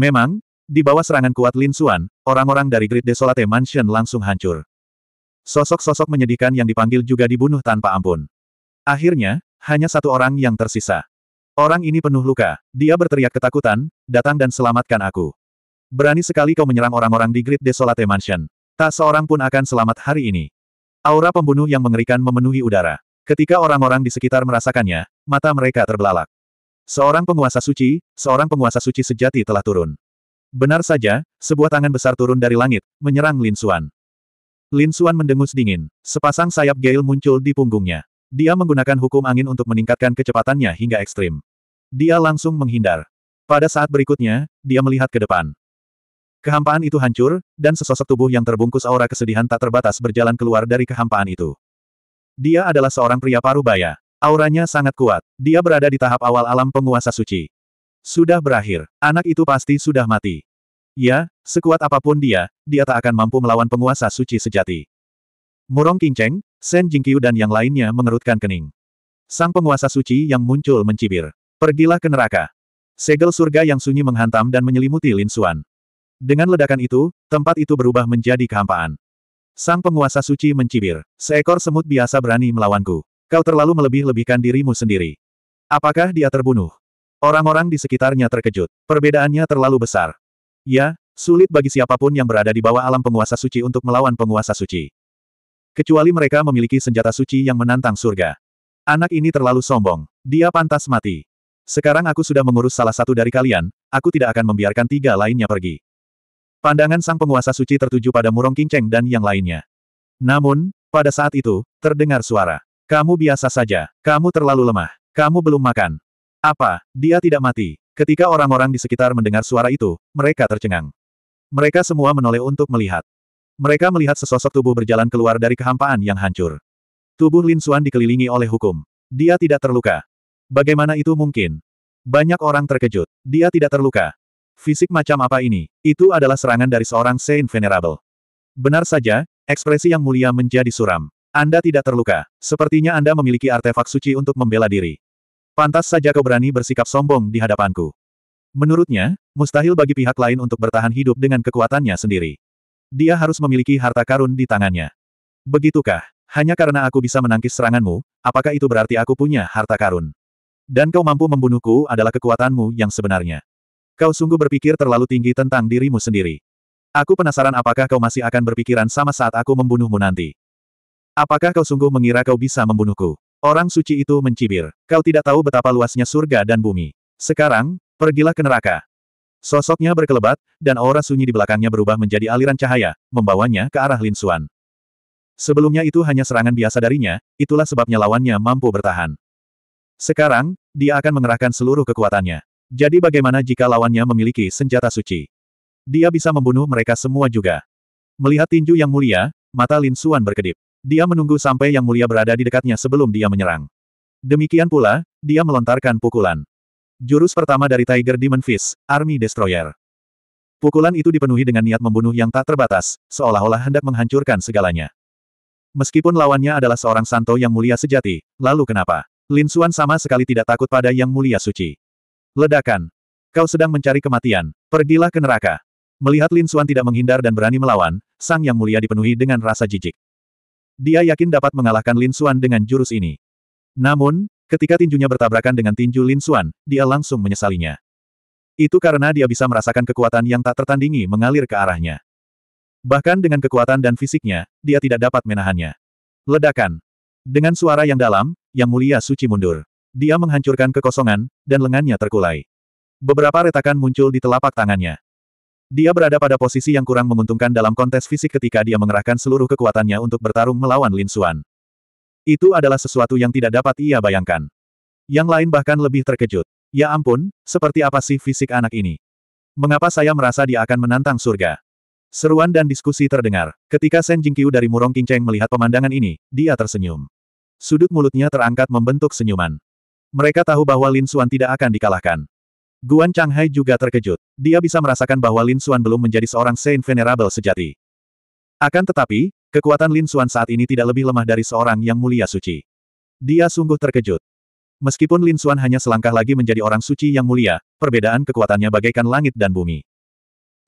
Speaker 1: Memang, di bawah serangan kuat Lin Suan, orang-orang dari Great Desolate Mansion langsung hancur. Sosok-sosok menyedihkan yang dipanggil juga dibunuh tanpa ampun. Akhirnya, hanya satu orang yang tersisa. Orang ini penuh luka. Dia berteriak ketakutan, datang dan selamatkan aku. Berani sekali kau menyerang orang-orang di Great Desolate Mansion. Tak seorang pun akan selamat hari ini. Aura pembunuh yang mengerikan memenuhi udara. Ketika orang-orang di sekitar merasakannya, mata mereka terbelalak. Seorang penguasa suci, seorang penguasa suci sejati telah turun. Benar saja, sebuah tangan besar turun dari langit, menyerang Lin Xuan. Lin Xuan mendengus dingin. Sepasang sayap Gale muncul di punggungnya. Dia menggunakan hukum angin untuk meningkatkan kecepatannya hingga ekstrim. Dia langsung menghindar. Pada saat berikutnya, dia melihat ke depan. Kehampaan itu hancur, dan sesosok tubuh yang terbungkus aura kesedihan tak terbatas berjalan keluar dari kehampaan itu. Dia adalah seorang pria parubaya. Auranya sangat kuat. Dia berada di tahap awal alam penguasa suci. Sudah berakhir. Anak itu pasti sudah mati. Ya, sekuat apapun dia, dia tak akan mampu melawan penguasa suci sejati. Murong Kinceng, Shen Jingqiu dan yang lainnya mengerutkan kening. Sang penguasa suci yang muncul mencibir. Pergilah ke neraka. Segel surga yang sunyi menghantam dan menyelimuti Lin Xuan. Dengan ledakan itu, tempat itu berubah menjadi kehampaan. Sang penguasa suci mencibir. Seekor semut biasa berani melawanku. Kau terlalu melebih-lebihkan dirimu sendiri. Apakah dia terbunuh? Orang-orang di sekitarnya terkejut. Perbedaannya terlalu besar. Ya, sulit bagi siapapun yang berada di bawah alam penguasa suci untuk melawan penguasa suci. Kecuali mereka memiliki senjata suci yang menantang surga. Anak ini terlalu sombong. Dia pantas mati. Sekarang aku sudah mengurus salah satu dari kalian, aku tidak akan membiarkan tiga lainnya pergi. Pandangan sang penguasa suci tertuju pada Murong Kinceng dan yang lainnya. Namun, pada saat itu, terdengar suara. Kamu biasa saja, kamu terlalu lemah, kamu belum makan. Apa, dia tidak mati. Ketika orang-orang di sekitar mendengar suara itu, mereka tercengang. Mereka semua menoleh untuk melihat. Mereka melihat sesosok tubuh berjalan keluar dari kehampaan yang hancur. Tubuh Lin Suan dikelilingi oleh hukum. Dia tidak terluka, Bagaimana itu mungkin? Banyak orang terkejut. Dia tidak terluka. Fisik macam apa ini? Itu adalah serangan dari seorang Saint Venerable. Benar saja, ekspresi yang mulia menjadi suram. Anda tidak terluka. Sepertinya Anda memiliki artefak suci untuk membela diri. Pantas saja kau berani bersikap sombong di hadapanku. Menurutnya, mustahil bagi pihak lain untuk bertahan hidup dengan kekuatannya sendiri. Dia harus memiliki harta karun di tangannya. Begitukah? Hanya karena aku bisa menangkis seranganmu, apakah itu berarti aku punya harta karun? Dan kau mampu membunuhku adalah kekuatanmu yang sebenarnya. Kau sungguh berpikir terlalu tinggi tentang dirimu sendiri. Aku penasaran apakah kau masih akan berpikiran sama saat aku membunuhmu nanti. Apakah kau sungguh mengira kau bisa membunuhku? Orang suci itu mencibir. Kau tidak tahu betapa luasnya surga dan bumi. Sekarang, pergilah ke neraka. Sosoknya berkelebat, dan aura sunyi di belakangnya berubah menjadi aliran cahaya, membawanya ke arah Lin Xuan. Sebelumnya itu hanya serangan biasa darinya, itulah sebabnya lawannya mampu bertahan. Sekarang, dia akan mengerahkan seluruh kekuatannya. Jadi bagaimana jika lawannya memiliki senjata suci? Dia bisa membunuh mereka semua juga. Melihat tinju yang mulia, mata Lin Suan berkedip. Dia menunggu sampai yang mulia berada di dekatnya sebelum dia menyerang. Demikian pula, dia melontarkan pukulan. Jurus pertama dari Tiger Demon Fist, Army Destroyer. Pukulan itu dipenuhi dengan niat membunuh yang tak terbatas, seolah-olah hendak menghancurkan segalanya. Meskipun lawannya adalah seorang santo yang mulia sejati, lalu kenapa? Lin Suan sama sekali tidak takut pada Yang Mulia Suci. Ledakan. Kau sedang mencari kematian. Pergilah ke neraka. Melihat Lin Suan tidak menghindar dan berani melawan, Sang Yang Mulia dipenuhi dengan rasa jijik. Dia yakin dapat mengalahkan Lin Suan dengan jurus ini. Namun, ketika tinjunya bertabrakan dengan tinju Lin Suan, dia langsung menyesalinya. Itu karena dia bisa merasakan kekuatan yang tak tertandingi mengalir ke arahnya. Bahkan dengan kekuatan dan fisiknya, dia tidak dapat menahannya. Ledakan. Dengan suara yang dalam, Yang Mulia Suci mundur. Dia menghancurkan kekosongan, dan lengannya terkulai. Beberapa retakan muncul di telapak tangannya. Dia berada pada posisi yang kurang menguntungkan dalam kontes fisik ketika dia mengerahkan seluruh kekuatannya untuk bertarung melawan Lin Xuan. Itu adalah sesuatu yang tidak dapat ia bayangkan. Yang lain bahkan lebih terkejut. Ya ampun, seperti apa sih fisik anak ini? Mengapa saya merasa dia akan menantang surga? Seruan dan diskusi terdengar. Ketika Shen Jingqiu dari Murong Qingcheng melihat pemandangan ini, dia tersenyum. Sudut mulutnya terangkat membentuk senyuman. Mereka tahu bahwa Lin Xuan tidak akan dikalahkan. Guan Changhai juga terkejut. Dia bisa merasakan bahwa Lin Xuan belum menjadi seorang Saint Venerable sejati. Akan tetapi, kekuatan Lin Xuan saat ini tidak lebih lemah dari seorang yang mulia suci. Dia sungguh terkejut. Meskipun Lin Xuan hanya selangkah lagi menjadi orang suci yang mulia, perbedaan kekuatannya bagaikan langit dan bumi.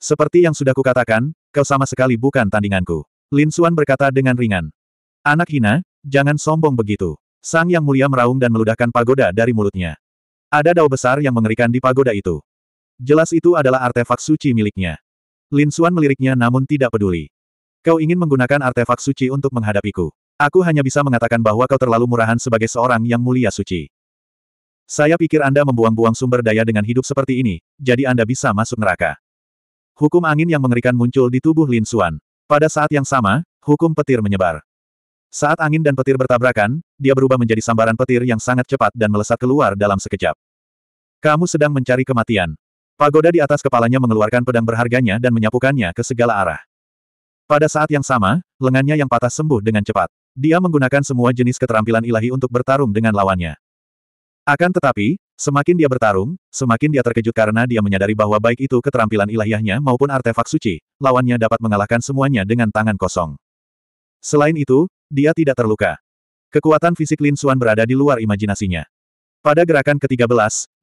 Speaker 1: Seperti yang sudah kukatakan, kau sama sekali bukan tandinganku. Lin Xuan berkata dengan ringan. Anak hina, jangan sombong begitu. Sang Yang Mulia meraung dan meludahkan pagoda dari mulutnya. Ada dao besar yang mengerikan di pagoda itu. Jelas itu adalah artefak suci miliknya. Lin Xuan meliriknya namun tidak peduli. Kau ingin menggunakan artefak suci untuk menghadapiku. Aku hanya bisa mengatakan bahwa kau terlalu murahan sebagai seorang yang mulia suci. Saya pikir Anda membuang-buang sumber daya dengan hidup seperti ini, jadi Anda bisa masuk neraka. Hukum angin yang mengerikan muncul di tubuh Lin Xuan. Pada saat yang sama, hukum petir menyebar. Saat angin dan petir bertabrakan, dia berubah menjadi sambaran petir yang sangat cepat dan melesat keluar dalam sekejap. Kamu sedang mencari kematian. Pagoda di atas kepalanya mengeluarkan pedang berharganya dan menyapukannya ke segala arah. Pada saat yang sama, lengannya yang patah sembuh dengan cepat. Dia menggunakan semua jenis keterampilan ilahi untuk bertarung dengan lawannya. Akan tetapi, Semakin dia bertarung, semakin dia terkejut karena dia menyadari bahwa baik itu keterampilan ilahiyahnya maupun artefak suci, lawannya dapat mengalahkan semuanya dengan tangan kosong. Selain itu, dia tidak terluka. Kekuatan fisik Lin Suan berada di luar imajinasinya. Pada gerakan ke-13,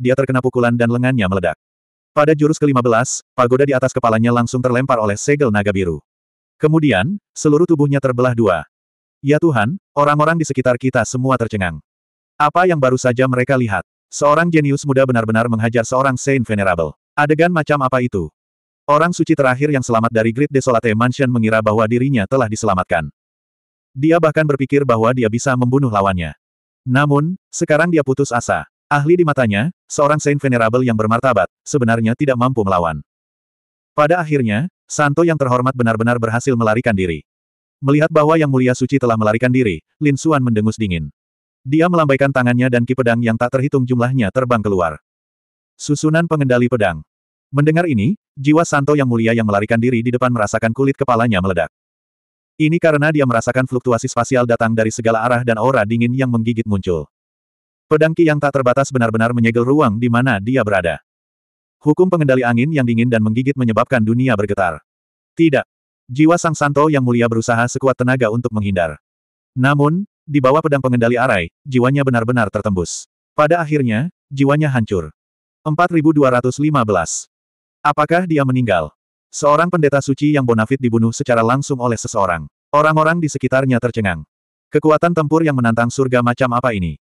Speaker 1: dia terkena pukulan dan lengannya meledak. Pada jurus ke-15, pagoda di atas kepalanya langsung terlempar oleh segel naga biru. Kemudian, seluruh tubuhnya terbelah dua. Ya Tuhan, orang-orang di sekitar kita semua tercengang. Apa yang baru saja mereka lihat? Seorang jenius muda benar-benar menghajar seorang Saint Venerable. Adegan macam apa itu? Orang suci terakhir yang selamat dari Great Desolate Mansion mengira bahwa dirinya telah diselamatkan. Dia bahkan berpikir bahwa dia bisa membunuh lawannya. Namun, sekarang dia putus asa. Ahli di matanya, seorang Saint Venerable yang bermartabat, sebenarnya tidak mampu melawan. Pada akhirnya, Santo yang terhormat benar-benar berhasil melarikan diri. Melihat bahwa Yang Mulia Suci telah melarikan diri, Lin Suan mendengus dingin. Dia melambaikan tangannya dan ki pedang yang tak terhitung jumlahnya terbang keluar. Susunan pengendali pedang. Mendengar ini, jiwa Santo yang mulia yang melarikan diri di depan merasakan kulit kepalanya meledak. Ini karena dia merasakan fluktuasi spasial datang dari segala arah dan aura dingin yang menggigit muncul. Pedang ki yang tak terbatas benar-benar menyegel ruang di mana dia berada. Hukum pengendali angin yang dingin dan menggigit menyebabkan dunia bergetar. Tidak. Jiwa Sang Santo yang mulia berusaha sekuat tenaga untuk menghindar. Namun, di bawah pedang pengendali arai, jiwanya benar-benar tertembus. Pada akhirnya, jiwanya hancur. 4215. Apakah dia meninggal? Seorang pendeta suci yang bonafit dibunuh secara langsung oleh seseorang. Orang-orang di sekitarnya tercengang. Kekuatan tempur yang menantang surga macam apa ini?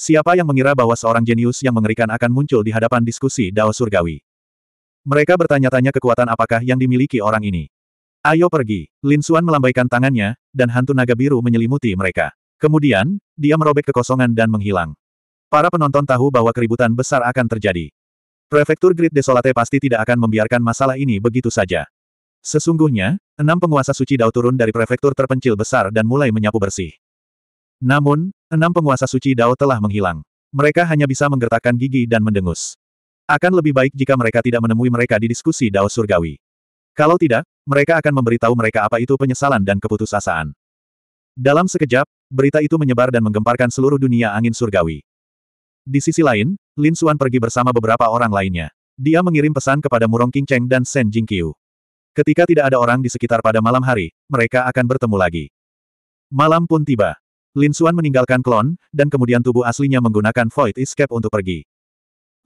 Speaker 1: Siapa yang mengira bahwa seorang jenius yang mengerikan akan muncul di hadapan diskusi Dao Surgawi? Mereka bertanya-tanya kekuatan apakah yang dimiliki orang ini. Ayo pergi. Lin Xuan melambaikan tangannya, dan hantu naga biru menyelimuti mereka. Kemudian, dia merobek kekosongan dan menghilang. Para penonton tahu bahwa keributan besar akan terjadi. Prefektur Grid Desolate pasti tidak akan membiarkan masalah ini begitu saja. Sesungguhnya, enam penguasa suci Dao turun dari prefektur terpencil besar dan mulai menyapu bersih. Namun, enam penguasa suci Dao telah menghilang. Mereka hanya bisa menggertakkan gigi dan mendengus. Akan lebih baik jika mereka tidak menemui mereka di diskusi Dao Surgawi. Kalau tidak, mereka akan memberitahu mereka apa itu penyesalan dan keputusasaan. Dalam sekejap, berita itu menyebar dan menggemparkan seluruh dunia angin surgawi. Di sisi lain, Lin Suan pergi bersama beberapa orang lainnya. Dia mengirim pesan kepada Murong King Cheng dan Shen Jingqiu. Ketika tidak ada orang di sekitar pada malam hari, mereka akan bertemu lagi. Malam pun tiba. Lin Suan meninggalkan klon, dan kemudian tubuh aslinya menggunakan Void Escape untuk pergi.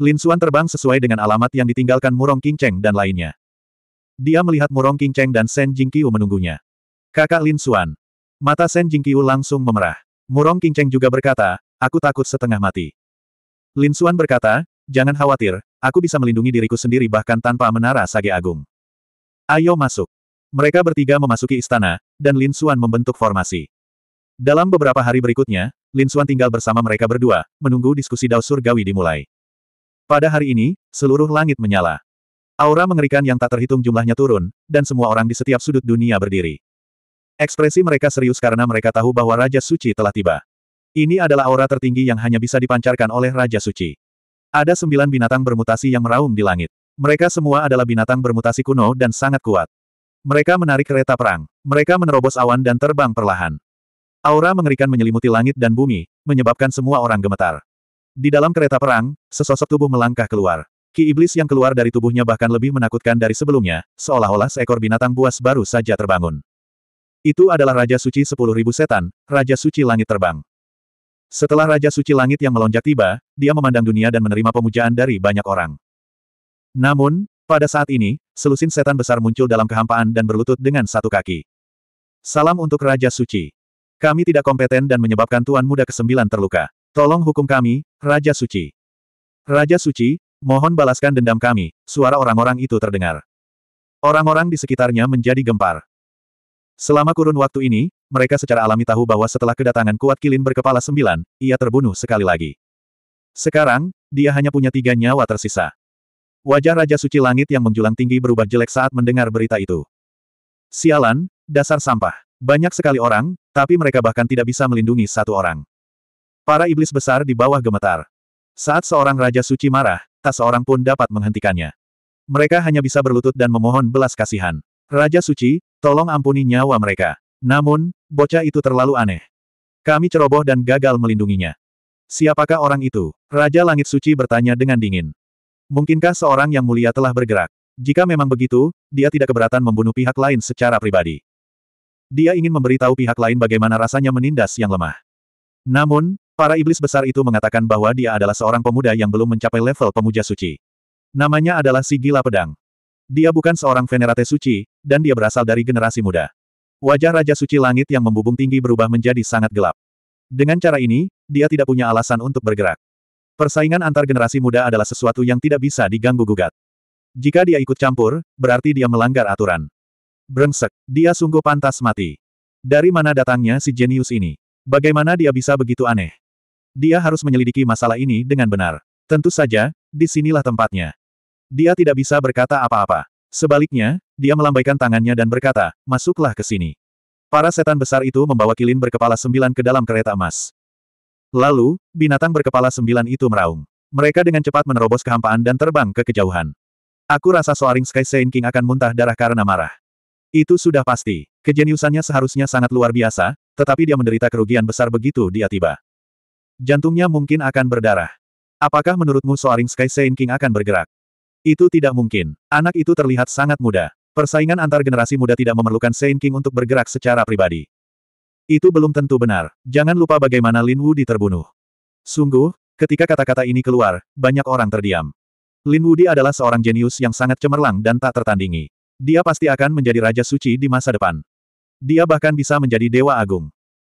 Speaker 1: Lin Suan terbang sesuai dengan alamat yang ditinggalkan Murong King Cheng dan lainnya. Dia melihat Murong King Cheng dan Shen Jingqiu menunggunya. Kakak Lin Suan. Mata Shen Jingqiu langsung memerah. Murong Qingcheng juga berkata, aku takut setengah mati. Lin Xuan berkata, jangan khawatir, aku bisa melindungi diriku sendiri bahkan tanpa menara sage agung. Ayo masuk. Mereka bertiga memasuki istana, dan Lin Xuan membentuk formasi. Dalam beberapa hari berikutnya, Lin Xuan tinggal bersama mereka berdua, menunggu diskusi Dao Surgawi dimulai. Pada hari ini, seluruh langit menyala. Aura mengerikan yang tak terhitung jumlahnya turun, dan semua orang di setiap sudut dunia berdiri. Ekspresi mereka serius karena mereka tahu bahwa Raja Suci telah tiba. Ini adalah aura tertinggi yang hanya bisa dipancarkan oleh Raja Suci. Ada sembilan binatang bermutasi yang meraung di langit. Mereka semua adalah binatang bermutasi kuno dan sangat kuat. Mereka menarik kereta perang. Mereka menerobos awan dan terbang perlahan. Aura mengerikan menyelimuti langit dan bumi, menyebabkan semua orang gemetar. Di dalam kereta perang, sesosok tubuh melangkah keluar. Ki iblis yang keluar dari tubuhnya bahkan lebih menakutkan dari sebelumnya, seolah-olah seekor binatang buas baru saja terbangun. Itu adalah Raja Suci sepuluh ribu Setan, Raja Suci Langit Terbang. Setelah Raja Suci Langit yang melonjak tiba, dia memandang dunia dan menerima pemujaan dari banyak orang. Namun, pada saat ini, selusin setan besar muncul dalam kehampaan dan berlutut dengan satu kaki. Salam untuk Raja Suci. Kami tidak kompeten dan menyebabkan Tuan Muda Kesembilan terluka. Tolong hukum kami, Raja Suci. Raja Suci, mohon balaskan dendam kami, suara orang-orang itu terdengar. Orang-orang di sekitarnya menjadi gempar. Selama kurun waktu ini, mereka secara alami tahu bahwa setelah kedatangan kuat kilin berkepala sembilan, ia terbunuh sekali lagi. Sekarang, dia hanya punya tiga nyawa tersisa. Wajah Raja Suci Langit yang menjulang tinggi berubah jelek saat mendengar berita itu. Sialan, dasar sampah. Banyak sekali orang, tapi mereka bahkan tidak bisa melindungi satu orang. Para iblis besar di bawah gemetar. Saat seorang Raja Suci marah, tak seorang pun dapat menghentikannya. Mereka hanya bisa berlutut dan memohon belas kasihan. Raja Suci, Tolong ampuni nyawa mereka. Namun, bocah itu terlalu aneh. Kami ceroboh dan gagal melindunginya. Siapakah orang itu? Raja Langit Suci bertanya dengan dingin. Mungkinkah seorang yang mulia telah bergerak? Jika memang begitu, dia tidak keberatan membunuh pihak lain secara pribadi. Dia ingin memberitahu pihak lain bagaimana rasanya menindas yang lemah. Namun, para iblis besar itu mengatakan bahwa dia adalah seorang pemuda yang belum mencapai level pemuja suci. Namanya adalah Sigila pedang. Dia bukan seorang venerate suci, dan dia berasal dari generasi muda. Wajah Raja Suci Langit yang membubung tinggi berubah menjadi sangat gelap. Dengan cara ini, dia tidak punya alasan untuk bergerak. Persaingan antar generasi muda adalah sesuatu yang tidak bisa diganggu-gugat. Jika dia ikut campur, berarti dia melanggar aturan. Brengsek, dia sungguh pantas mati. Dari mana datangnya si jenius ini? Bagaimana dia bisa begitu aneh? Dia harus menyelidiki masalah ini dengan benar. Tentu saja, disinilah tempatnya. Dia tidak bisa berkata apa-apa. Sebaliknya, dia melambaikan tangannya dan berkata, masuklah ke sini. Para setan besar itu membawa kilin berkepala sembilan ke dalam kereta emas. Lalu, binatang berkepala sembilan itu meraung. Mereka dengan cepat menerobos kehampaan dan terbang ke kejauhan. Aku rasa Soaring Sky Saint King akan muntah darah karena marah. Itu sudah pasti. Kejeniusannya seharusnya sangat luar biasa, tetapi dia menderita kerugian besar begitu dia tiba. Jantungnya mungkin akan berdarah. Apakah menurutmu Soaring Sky Saint King akan bergerak? Itu tidak mungkin. Anak itu terlihat sangat muda. Persaingan antar generasi muda tidak memerlukan Saint King untuk bergerak secara pribadi. Itu belum tentu benar. Jangan lupa bagaimana Lin Wu diterbunuh. Sungguh, ketika kata-kata ini keluar, banyak orang terdiam. Lin Wudi adalah seorang jenius yang sangat cemerlang dan tak tertandingi. Dia pasti akan menjadi Raja Suci di masa depan. Dia bahkan bisa menjadi Dewa Agung.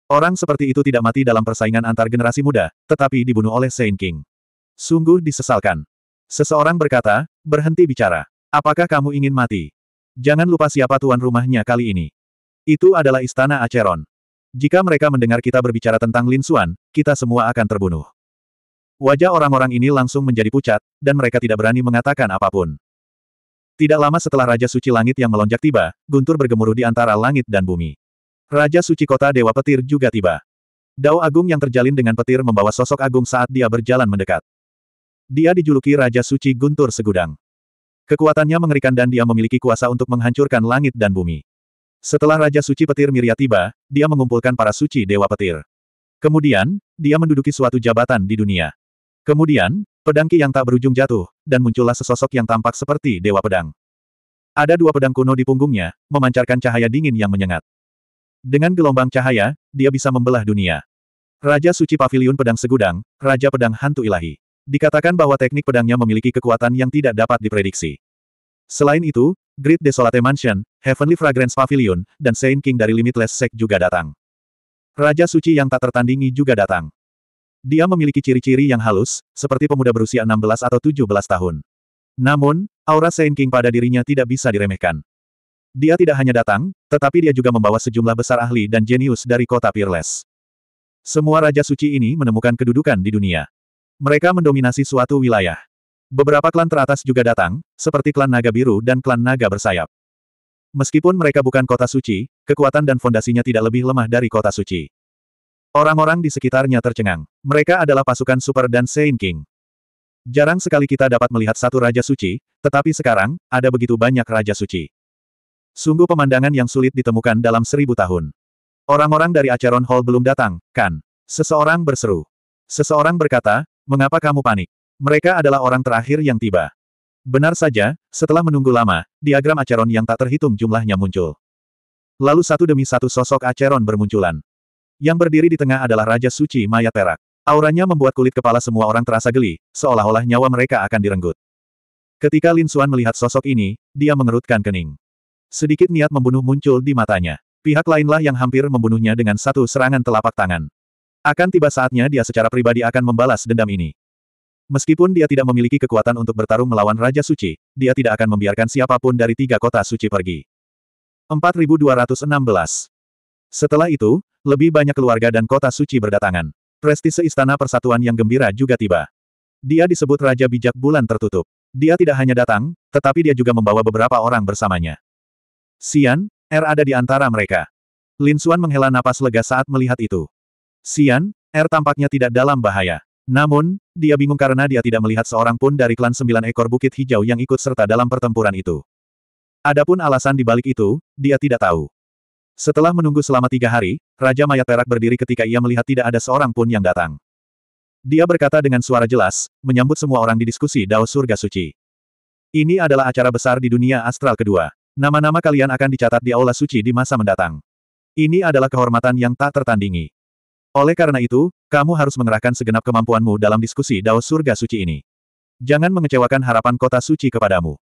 Speaker 1: Orang seperti itu tidak mati dalam persaingan antar generasi muda, tetapi dibunuh oleh Saint King. Sungguh disesalkan. Seseorang berkata, berhenti bicara. Apakah kamu ingin mati? Jangan lupa siapa tuan rumahnya kali ini. Itu adalah istana Acheron. Jika mereka mendengar kita berbicara tentang Lin Xuan, kita semua akan terbunuh. Wajah orang-orang ini langsung menjadi pucat, dan mereka tidak berani mengatakan apapun. Tidak lama setelah Raja Suci Langit yang melonjak tiba, guntur bergemuruh di antara langit dan bumi. Raja Suci Kota Dewa Petir juga tiba. Dao Agung yang terjalin dengan petir membawa sosok Agung saat dia berjalan mendekat. Dia dijuluki Raja Suci Guntur Segudang. Kekuatannya mengerikan dan dia memiliki kuasa untuk menghancurkan langit dan bumi. Setelah Raja Suci Petir Miria tiba, dia mengumpulkan para suci Dewa Petir. Kemudian, dia menduduki suatu jabatan di dunia. Kemudian, pedang Ki yang tak berujung jatuh, dan muncullah sesosok yang tampak seperti Dewa Pedang. Ada dua pedang kuno di punggungnya, memancarkan cahaya dingin yang menyengat. Dengan gelombang cahaya, dia bisa membelah dunia. Raja Suci Pavilion Pedang Segudang, Raja Pedang Hantu Ilahi. Dikatakan bahwa teknik pedangnya memiliki kekuatan yang tidak dapat diprediksi. Selain itu, Great Desolate Mansion, Heavenly Fragrance Pavilion, dan Saint King dari Limitless Sect juga datang. Raja Suci yang tak tertandingi juga datang. Dia memiliki ciri-ciri yang halus, seperti pemuda berusia 16 atau 17 tahun. Namun, aura Saint King pada dirinya tidak bisa diremehkan. Dia tidak hanya datang, tetapi dia juga membawa sejumlah besar ahli dan jenius dari kota Peerless. Semua Raja Suci ini menemukan kedudukan di dunia. Mereka mendominasi suatu wilayah. Beberapa klan teratas juga datang, seperti klan Naga Biru dan klan Naga Bersayap. Meskipun mereka bukan kota suci, kekuatan dan fondasinya tidak lebih lemah dari kota suci. Orang-orang di sekitarnya tercengang. Mereka adalah pasukan super dan Saint King. Jarang sekali kita dapat melihat satu Raja Suci, tetapi sekarang, ada begitu banyak Raja Suci. Sungguh pemandangan yang sulit ditemukan dalam seribu tahun. Orang-orang dari Acheron Hall belum datang, kan? Seseorang berseru. Seseorang berkata, Mengapa kamu panik? Mereka adalah orang terakhir yang tiba. Benar saja, setelah menunggu lama, diagram Acheron yang tak terhitung jumlahnya muncul. Lalu satu demi satu sosok Acheron bermunculan. Yang berdiri di tengah adalah Raja Suci mayat Perak. Auranya membuat kulit kepala semua orang terasa geli, seolah-olah nyawa mereka akan direnggut. Ketika Lin Suan melihat sosok ini, dia mengerutkan kening. Sedikit niat membunuh muncul di matanya. Pihak lainlah yang hampir membunuhnya dengan satu serangan telapak tangan. Akan tiba saatnya dia secara pribadi akan membalas dendam ini. Meskipun dia tidak memiliki kekuatan untuk bertarung melawan Raja Suci, dia tidak akan membiarkan siapapun dari tiga kota suci pergi. 4216 Setelah itu, lebih banyak keluarga dan kota suci berdatangan. Prestise Istana Persatuan yang gembira juga tiba. Dia disebut Raja Bijak Bulan Tertutup. Dia tidak hanya datang, tetapi dia juga membawa beberapa orang bersamanya. Sian, R er ada di antara mereka. Lin Xuan menghela napas lega saat melihat itu. Sian, R tampaknya tidak dalam bahaya. Namun, dia bingung karena dia tidak melihat seorang pun dari klan sembilan ekor bukit hijau yang ikut serta dalam pertempuran itu. Adapun alasan di balik itu, dia tidak tahu. Setelah menunggu selama tiga hari, Raja Mayat Perak berdiri ketika ia melihat tidak ada seorang pun yang datang. Dia berkata dengan suara jelas, menyambut semua orang di diskusi Dao Surga Suci. Ini adalah acara besar di dunia astral kedua. Nama-nama kalian akan dicatat di Aula Suci di masa mendatang. Ini adalah kehormatan yang tak tertandingi. Oleh karena itu, kamu harus mengerahkan segenap kemampuanmu dalam diskusi Dao Surga Suci ini. Jangan mengecewakan harapan kota suci kepadamu.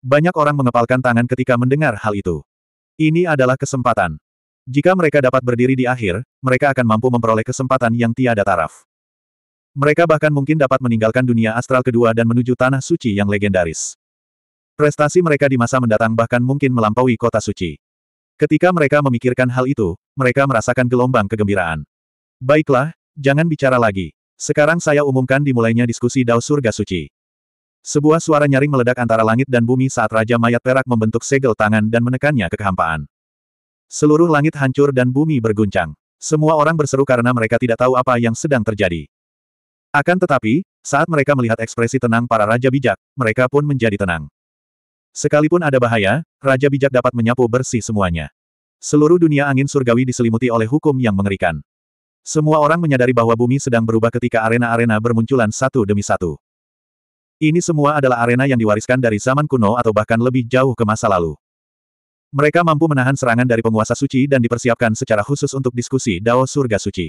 Speaker 1: Banyak orang mengepalkan tangan ketika mendengar hal itu. Ini adalah kesempatan. Jika mereka dapat berdiri di akhir, mereka akan mampu memperoleh kesempatan yang tiada taraf. Mereka bahkan mungkin dapat meninggalkan dunia astral kedua dan menuju tanah suci yang legendaris. Prestasi mereka di masa mendatang bahkan mungkin melampaui kota suci. Ketika mereka memikirkan hal itu, mereka merasakan gelombang kegembiraan. Baiklah, jangan bicara lagi. Sekarang saya umumkan dimulainya diskusi Dao Surga Suci. Sebuah suara nyaring meledak antara langit dan bumi saat Raja Mayat Perak membentuk segel tangan dan menekannya ke kehampaan. Seluruh langit hancur dan bumi berguncang. Semua orang berseru karena mereka tidak tahu apa yang sedang terjadi. Akan tetapi, saat mereka melihat ekspresi tenang para Raja Bijak, mereka pun menjadi tenang. Sekalipun ada bahaya, Raja Bijak dapat menyapu bersih semuanya. Seluruh dunia angin surgawi diselimuti oleh hukum yang mengerikan. Semua orang menyadari bahwa bumi sedang berubah ketika arena-arena bermunculan satu demi satu. Ini semua adalah arena yang diwariskan dari zaman kuno atau bahkan lebih jauh ke masa lalu. Mereka mampu menahan serangan dari penguasa suci dan dipersiapkan secara khusus untuk diskusi Dao Surga Suci.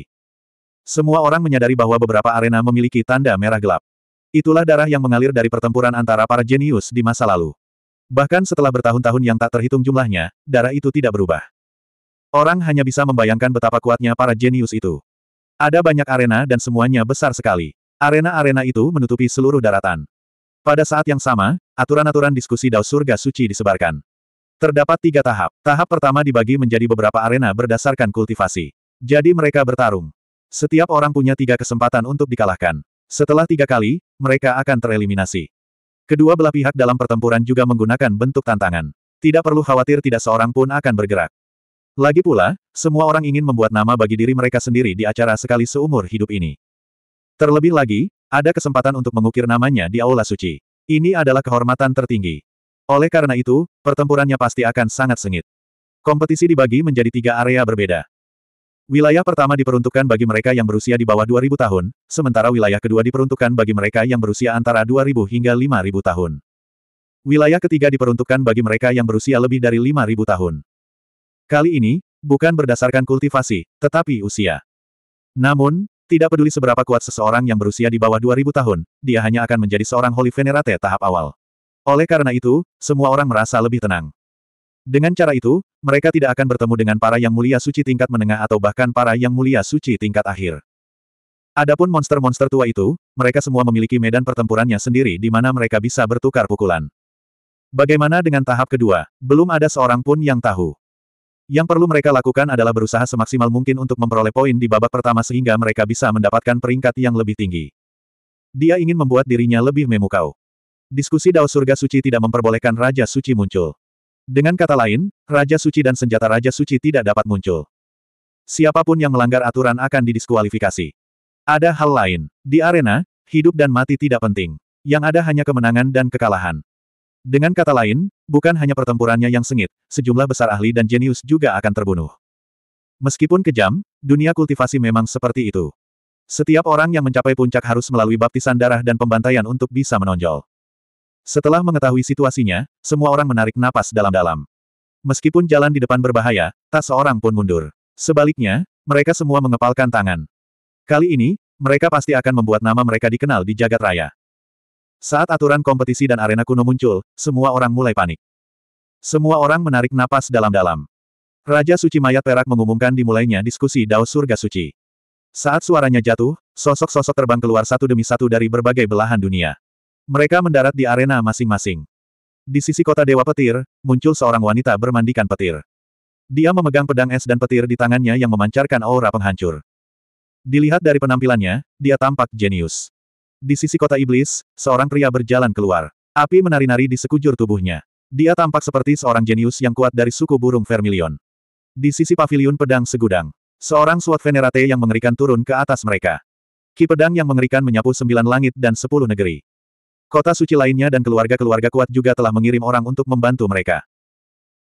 Speaker 1: Semua orang menyadari bahwa beberapa arena memiliki tanda merah gelap. Itulah darah yang mengalir dari pertempuran antara para jenius di masa lalu. Bahkan setelah bertahun-tahun yang tak terhitung jumlahnya, darah itu tidak berubah. Orang hanya bisa membayangkan betapa kuatnya para jenius itu. Ada banyak arena dan semuanya besar sekali. Arena-arena itu menutupi seluruh daratan. Pada saat yang sama, aturan-aturan diskusi Dao Surga Suci disebarkan. Terdapat tiga tahap. Tahap pertama dibagi menjadi beberapa arena berdasarkan kultivasi. Jadi mereka bertarung. Setiap orang punya tiga kesempatan untuk dikalahkan. Setelah tiga kali, mereka akan tereliminasi. Kedua belah pihak dalam pertempuran juga menggunakan bentuk tantangan. Tidak perlu khawatir tidak seorang pun akan bergerak. Lagi pula, semua orang ingin membuat nama bagi diri mereka sendiri di acara sekali seumur hidup ini. Terlebih lagi, ada kesempatan untuk mengukir namanya di Aula Suci. Ini adalah kehormatan tertinggi. Oleh karena itu, pertempurannya pasti akan sangat sengit. Kompetisi dibagi menjadi tiga area berbeda. Wilayah pertama diperuntukkan bagi mereka yang berusia di bawah 2000 tahun, sementara wilayah kedua diperuntukkan bagi mereka yang berusia antara 2000 hingga 5000 tahun. Wilayah ketiga diperuntukkan bagi mereka yang berusia lebih dari 5000 tahun. Kali ini, bukan berdasarkan kultivasi, tetapi usia. Namun, tidak peduli seberapa kuat seseorang yang berusia di bawah 2000 tahun, dia hanya akan menjadi seorang Holy Venerate tahap awal. Oleh karena itu, semua orang merasa lebih tenang. Dengan cara itu, mereka tidak akan bertemu dengan para yang mulia suci tingkat menengah atau bahkan para yang mulia suci tingkat akhir. Adapun monster-monster tua itu, mereka semua memiliki medan pertempurannya sendiri di mana mereka bisa bertukar pukulan. Bagaimana dengan tahap kedua? Belum ada seorang pun yang tahu. Yang perlu mereka lakukan adalah berusaha semaksimal mungkin untuk memperoleh poin di babak pertama sehingga mereka bisa mendapatkan peringkat yang lebih tinggi. Dia ingin membuat dirinya lebih memukau. Diskusi Dao Surga Suci tidak memperbolehkan Raja Suci muncul. Dengan kata lain, Raja Suci dan senjata Raja Suci tidak dapat muncul. Siapapun yang melanggar aturan akan didiskualifikasi. Ada hal lain. Di arena, hidup dan mati tidak penting. Yang ada hanya kemenangan dan kekalahan. Dengan kata lain, bukan hanya pertempurannya yang sengit, sejumlah besar ahli dan jenius juga akan terbunuh. Meskipun kejam, dunia kultivasi memang seperti itu. Setiap orang yang mencapai puncak harus melalui baptisan darah dan pembantaian untuk bisa menonjol. Setelah mengetahui situasinya, semua orang menarik napas dalam-dalam. Meskipun jalan di depan berbahaya, tak seorang pun mundur. Sebaliknya, mereka semua mengepalkan tangan. Kali ini, mereka pasti akan membuat nama mereka dikenal di jagat raya. Saat aturan kompetisi dan arena kuno muncul, semua orang mulai panik. Semua orang menarik napas dalam-dalam. Raja Suci Mayat Perak mengumumkan dimulainya diskusi Dao Surga Suci. Saat suaranya jatuh, sosok-sosok terbang keluar satu demi satu dari berbagai belahan dunia. Mereka mendarat di arena masing-masing. Di sisi kota Dewa Petir, muncul seorang wanita bermandikan petir. Dia memegang pedang es dan petir di tangannya yang memancarkan aura penghancur. Dilihat dari penampilannya, dia tampak jenius. Di sisi kota iblis, seorang pria berjalan keluar. Api menari-nari di sekujur tubuhnya. Dia tampak seperti seorang jenius yang kuat dari suku burung vermilion. Di sisi pavilion pedang segudang, seorang suat venerate yang mengerikan turun ke atas mereka. Ki pedang yang mengerikan menyapu sembilan langit dan sepuluh negeri. Kota suci lainnya dan keluarga-keluarga kuat juga telah mengirim orang untuk membantu mereka.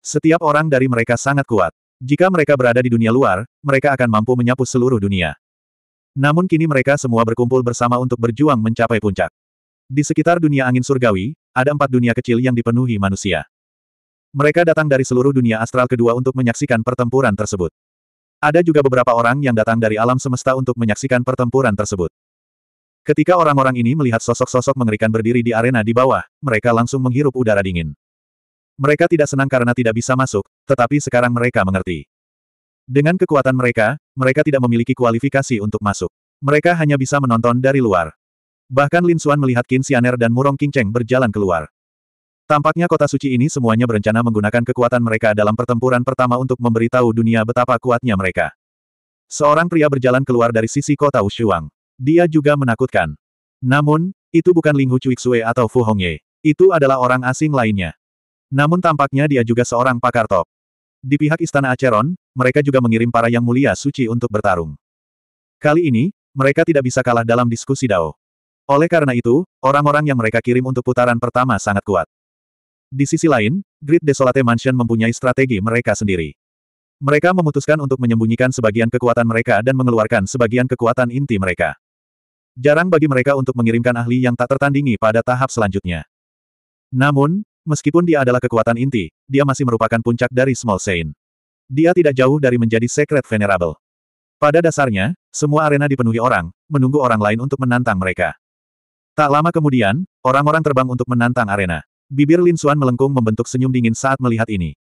Speaker 1: Setiap orang dari mereka sangat kuat. Jika mereka berada di dunia luar, mereka akan mampu menyapu seluruh dunia. Namun kini mereka semua berkumpul bersama untuk berjuang mencapai puncak. Di sekitar dunia angin surgawi, ada empat dunia kecil yang dipenuhi manusia. Mereka datang dari seluruh dunia astral kedua untuk menyaksikan pertempuran tersebut. Ada juga beberapa orang yang datang dari alam semesta untuk menyaksikan pertempuran tersebut. Ketika orang-orang ini melihat sosok-sosok mengerikan berdiri di arena di bawah, mereka langsung menghirup udara dingin. Mereka tidak senang karena tidak bisa masuk, tetapi sekarang mereka mengerti. Dengan kekuatan mereka, mereka tidak memiliki kualifikasi untuk masuk. Mereka hanya bisa menonton dari luar. Bahkan Lin Xuan melihat Qin Xianer dan Murong Qingcheng berjalan keluar. Tampaknya kota suci ini semuanya berencana menggunakan kekuatan mereka dalam pertempuran pertama untuk memberitahu dunia betapa kuatnya mereka. Seorang pria berjalan keluar dari sisi kota Wushuang. Dia juga menakutkan. Namun, itu bukan Ling Hu Xue atau Fu Hongye. Itu adalah orang asing lainnya. Namun tampaknya dia juga seorang pakar top. Di pihak Istana Acheron, mereka juga mengirim para yang mulia suci untuk bertarung. Kali ini, mereka tidak bisa kalah dalam diskusi Dao. Oleh karena itu, orang-orang yang mereka kirim untuk putaran pertama sangat kuat. Di sisi lain, Grid Desolate Mansion mempunyai strategi mereka sendiri. Mereka memutuskan untuk menyembunyikan sebagian kekuatan mereka dan mengeluarkan sebagian kekuatan inti mereka. Jarang bagi mereka untuk mengirimkan ahli yang tak tertandingi pada tahap selanjutnya. Namun, Meskipun dia adalah kekuatan inti, dia masih merupakan puncak dari Small Saint. Dia tidak jauh dari menjadi Secret Venerable. Pada dasarnya, semua arena dipenuhi orang, menunggu orang lain untuk menantang mereka. Tak lama kemudian, orang-orang terbang untuk menantang arena. Bibir Lin Xuan melengkung membentuk senyum dingin saat melihat ini.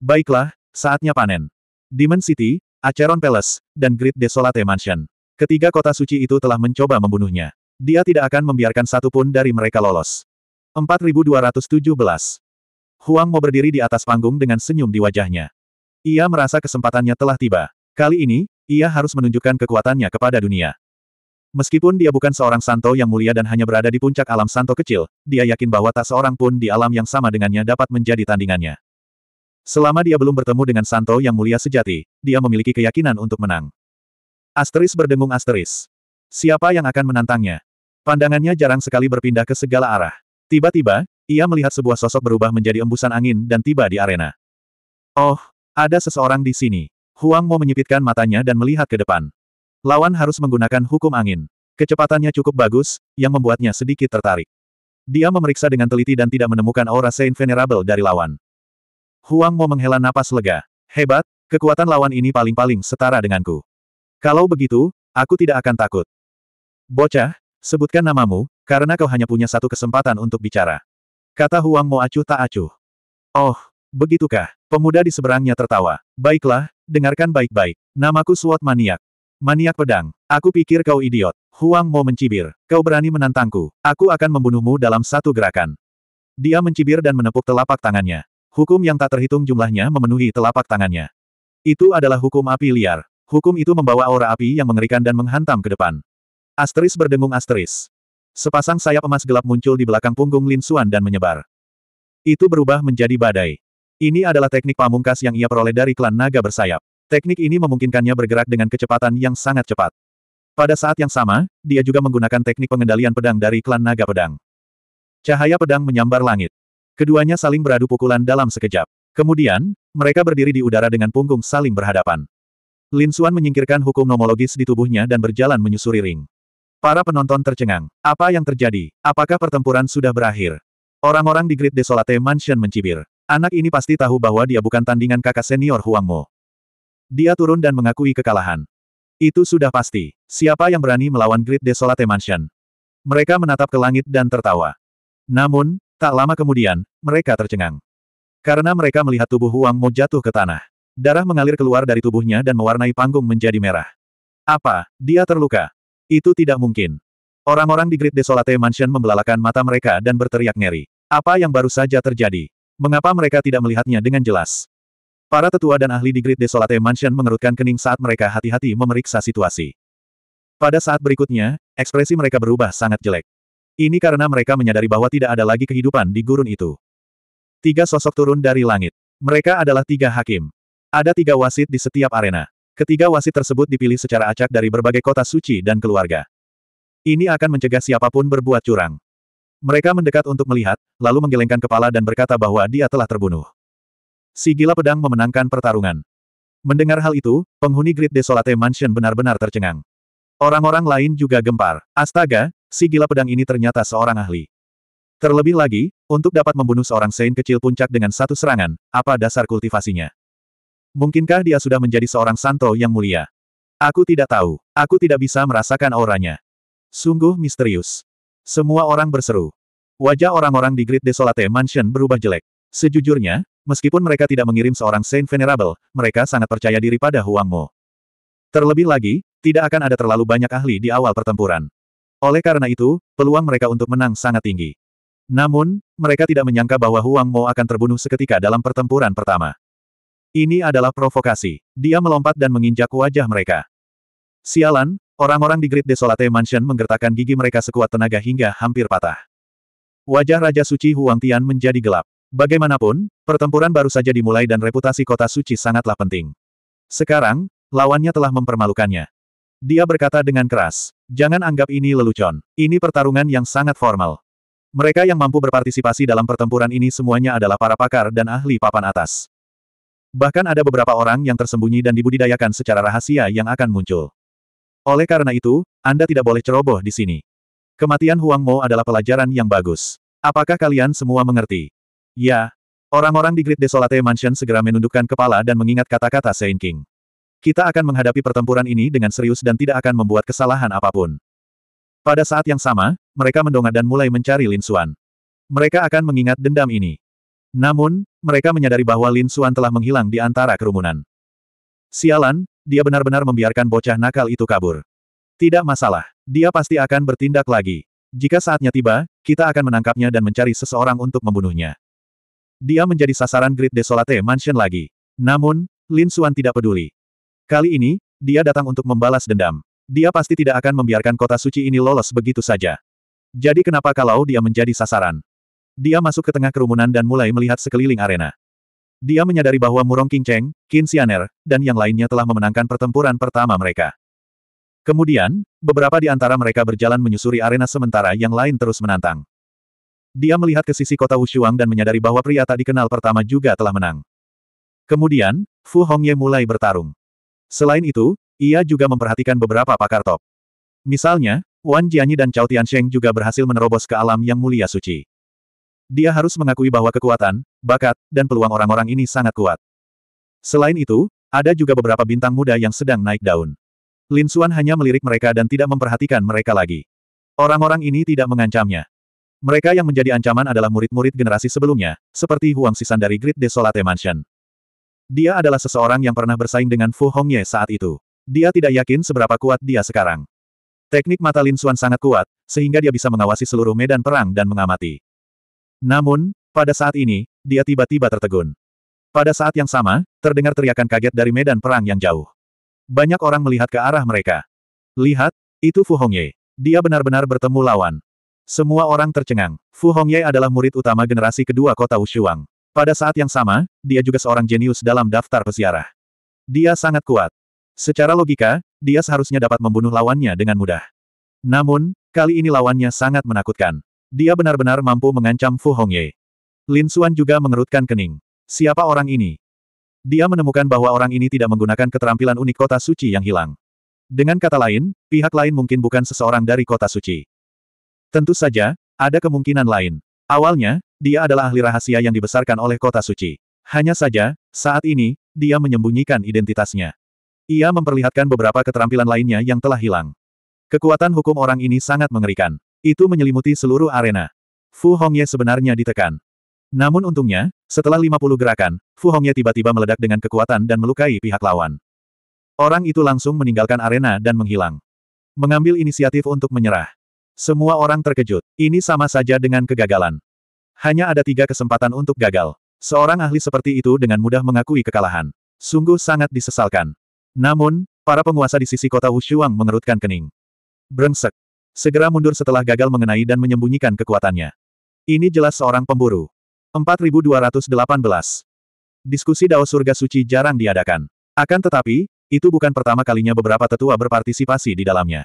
Speaker 1: Baiklah, saatnya panen. Demon City, Acheron Palace, dan Great Desolate Mansion. Ketiga kota suci itu telah mencoba membunuhnya. Dia tidak akan membiarkan satupun dari mereka lolos. 4217. Huang mau berdiri di atas panggung dengan senyum di wajahnya. Ia merasa kesempatannya telah tiba. Kali ini, ia harus menunjukkan kekuatannya kepada dunia. Meskipun dia bukan seorang santo yang mulia dan hanya berada di puncak alam santo kecil, dia yakin bahwa tak seorang pun di alam yang sama dengannya dapat menjadi tandingannya. Selama dia belum bertemu dengan santo yang mulia sejati, dia memiliki keyakinan untuk menang. Asteris berdengung asteris. Siapa yang akan menantangnya? Pandangannya jarang sekali berpindah ke segala arah. Tiba-tiba, ia melihat sebuah sosok berubah menjadi embusan angin dan tiba di arena. Oh, ada seseorang di sini. Huang Mo menyipitkan matanya dan melihat ke depan. Lawan harus menggunakan hukum angin. Kecepatannya cukup bagus, yang membuatnya sedikit tertarik. Dia memeriksa dengan teliti dan tidak menemukan aura Saint Venerable dari lawan. Huang Mo menghela napas lega. Hebat, kekuatan lawan ini paling-paling setara denganku. Kalau begitu, aku tidak akan takut. Bocah, Sebutkan namamu, karena kau hanya punya satu kesempatan untuk bicara. Kata Huang Mo acuh tak acuh. Oh, begitukah? Pemuda di seberangnya tertawa. Baiklah, dengarkan baik-baik. Namaku Suot Maniak. Maniak pedang. Aku pikir kau idiot. Huang Mo mencibir. Kau berani menantangku. Aku akan membunuhmu dalam satu gerakan. Dia mencibir dan menepuk telapak tangannya. Hukum yang tak terhitung jumlahnya memenuhi telapak tangannya. Itu adalah hukum api liar. Hukum itu membawa aura api yang mengerikan dan menghantam ke depan. Asteris berdengung asteris. Sepasang sayap emas gelap muncul di belakang punggung Lin Suan dan menyebar. Itu berubah menjadi badai. Ini adalah teknik pamungkas yang ia peroleh dari klan naga bersayap. Teknik ini memungkinkannya bergerak dengan kecepatan yang sangat cepat. Pada saat yang sama, dia juga menggunakan teknik pengendalian pedang dari klan naga pedang. Cahaya pedang menyambar langit. Keduanya saling beradu pukulan dalam sekejap. Kemudian, mereka berdiri di udara dengan punggung saling berhadapan. Lin Suan menyingkirkan hukum nomologis di tubuhnya dan berjalan menyusuri ring. Para penonton tercengang. Apa yang terjadi? Apakah pertempuran sudah berakhir? Orang-orang di Grid Desolate Mansion mencibir. Anak ini pasti tahu bahwa dia bukan tandingan kakak senior Huang Mo. Dia turun dan mengakui kekalahan. Itu sudah pasti. Siapa yang berani melawan Grid Desolate Mansion? Mereka menatap ke langit dan tertawa. Namun, tak lama kemudian, mereka tercengang. Karena mereka melihat tubuh Huang Mo jatuh ke tanah. Darah mengalir keluar dari tubuhnya dan mewarnai panggung menjadi merah. Apa, dia terluka? Itu tidak mungkin. Orang-orang di Great Desolate Mansion membelalakan mata mereka dan berteriak ngeri. Apa yang baru saja terjadi? Mengapa mereka tidak melihatnya dengan jelas? Para tetua dan ahli di Great Desolate Mansion mengerutkan kening saat mereka hati-hati memeriksa situasi. Pada saat berikutnya, ekspresi mereka berubah sangat jelek. Ini karena mereka menyadari bahwa tidak ada lagi kehidupan di gurun itu. Tiga sosok turun dari langit. Mereka adalah tiga hakim. Ada tiga wasit di setiap arena. Ketiga wasit tersebut dipilih secara acak dari berbagai kota suci dan keluarga. Ini akan mencegah siapapun berbuat curang. Mereka mendekat untuk melihat, lalu menggelengkan kepala dan berkata bahwa dia telah terbunuh. Si gila pedang memenangkan pertarungan. Mendengar hal itu, penghuni Great Desolate Mansion benar-benar tercengang. Orang-orang lain juga gempar. Astaga, si gila pedang ini ternyata seorang ahli. Terlebih lagi, untuk dapat membunuh seorang Sein kecil puncak dengan satu serangan, apa dasar kultivasinya? Mungkinkah dia sudah menjadi seorang santo yang mulia? Aku tidak tahu. Aku tidak bisa merasakan auranya. Sungguh misterius. Semua orang berseru. Wajah orang-orang di Great Desolate Mansion berubah jelek. Sejujurnya, meskipun mereka tidak mengirim seorang Saint Venerable, mereka sangat percaya diri pada Huang Mo. Terlebih lagi, tidak akan ada terlalu banyak ahli di awal pertempuran. Oleh karena itu, peluang mereka untuk menang sangat tinggi. Namun, mereka tidak menyangka bahwa Huang Mo akan terbunuh seketika dalam pertempuran pertama. Ini adalah provokasi. Dia melompat dan menginjak wajah mereka. Sialan, orang-orang di Great Desolate Mansion menggertakkan gigi mereka sekuat tenaga hingga hampir patah. Wajah Raja Suci Huang Tian menjadi gelap. Bagaimanapun, pertempuran baru saja dimulai dan reputasi kota suci sangatlah penting. Sekarang, lawannya telah mempermalukannya. Dia berkata dengan keras, jangan anggap ini lelucon. Ini pertarungan yang sangat formal. Mereka yang mampu berpartisipasi dalam pertempuran ini semuanya adalah para pakar dan ahli papan atas. Bahkan ada beberapa orang yang tersembunyi dan dibudidayakan secara rahasia yang akan muncul. Oleh karena itu, Anda tidak boleh ceroboh di sini. Kematian Huang Mo adalah pelajaran yang bagus. Apakah kalian semua mengerti? Ya. Orang-orang di Great Desolate Mansion segera menundukkan kepala dan mengingat kata-kata Saint King. Kita akan menghadapi pertempuran ini dengan serius dan tidak akan membuat kesalahan apapun. Pada saat yang sama, mereka mendongak dan mulai mencari Lin Xuan. Mereka akan mengingat dendam ini. Namun, mereka menyadari bahwa Lin Xuan telah menghilang di antara kerumunan. Sialan, dia benar-benar membiarkan bocah nakal itu kabur. Tidak masalah, dia pasti akan bertindak lagi. Jika saatnya tiba, kita akan menangkapnya dan mencari seseorang untuk membunuhnya. Dia menjadi sasaran Great Desolate Mansion lagi. Namun, Lin Xuan tidak peduli. Kali ini, dia datang untuk membalas dendam. Dia pasti tidak akan membiarkan kota suci ini lolos begitu saja. Jadi kenapa kalau dia menjadi sasaran? Dia masuk ke tengah kerumunan dan mulai melihat sekeliling arena. Dia menyadari bahwa Murong King Cheng, Qin Xianer, dan yang lainnya telah memenangkan pertempuran pertama mereka. Kemudian, beberapa di antara mereka berjalan menyusuri arena sementara yang lain terus menantang. Dia melihat ke sisi kota Wushuang dan menyadari bahwa pria tak dikenal pertama juga telah menang. Kemudian, Fu Hongye mulai bertarung. Selain itu, ia juga memperhatikan beberapa pakar top. Misalnya, Wan Jianyi dan Cao Tiansheng juga berhasil menerobos ke alam yang mulia suci. Dia harus mengakui bahwa kekuatan, bakat, dan peluang orang-orang ini sangat kuat. Selain itu, ada juga beberapa bintang muda yang sedang naik daun. Lin Suan hanya melirik mereka dan tidak memperhatikan mereka lagi. Orang-orang ini tidak mengancamnya. Mereka yang menjadi ancaman adalah murid-murid generasi sebelumnya, seperti Huang Sisan dari Great Desolate Mansion. Dia adalah seseorang yang pernah bersaing dengan Fu Hongye saat itu. Dia tidak yakin seberapa kuat dia sekarang. Teknik mata Lin Suan sangat kuat, sehingga dia bisa mengawasi seluruh medan perang dan mengamati. Namun, pada saat ini, dia tiba-tiba tertegun. Pada saat yang sama, terdengar teriakan kaget dari medan perang yang jauh. Banyak orang melihat ke arah mereka. Lihat, itu Fu Hongye. Dia benar-benar bertemu lawan. Semua orang tercengang. Fu Hongye adalah murid utama generasi kedua kota Wushuang. Pada saat yang sama, dia juga seorang jenius dalam daftar peziarah. Dia sangat kuat. Secara logika, dia seharusnya dapat membunuh lawannya dengan mudah. Namun, kali ini lawannya sangat menakutkan. Dia benar-benar mampu mengancam Fu Hongye. Lin Xuan juga mengerutkan kening. Siapa orang ini? Dia menemukan bahwa orang ini tidak menggunakan keterampilan unik kota suci yang hilang. Dengan kata lain, pihak lain mungkin bukan seseorang dari kota suci. Tentu saja, ada kemungkinan lain. Awalnya, dia adalah ahli rahasia yang dibesarkan oleh kota suci. Hanya saja, saat ini, dia menyembunyikan identitasnya. Ia memperlihatkan beberapa keterampilan lainnya yang telah hilang. Kekuatan hukum orang ini sangat mengerikan. Itu menyelimuti seluruh arena. Fu Hongye sebenarnya ditekan. Namun untungnya, setelah 50 gerakan, Fu Hongye tiba-tiba meledak dengan kekuatan dan melukai pihak lawan. Orang itu langsung meninggalkan arena dan menghilang. Mengambil inisiatif untuk menyerah. Semua orang terkejut. Ini sama saja dengan kegagalan. Hanya ada tiga kesempatan untuk gagal. Seorang ahli seperti itu dengan mudah mengakui kekalahan. Sungguh sangat disesalkan. Namun, para penguasa di sisi kota Wushuang mengerutkan kening. Brengsek. Segera mundur setelah gagal mengenai dan menyembunyikan kekuatannya. Ini jelas seorang pemburu. 4218. Diskusi Dao Surga Suci jarang diadakan. Akan tetapi, itu bukan pertama kalinya beberapa tetua berpartisipasi di dalamnya.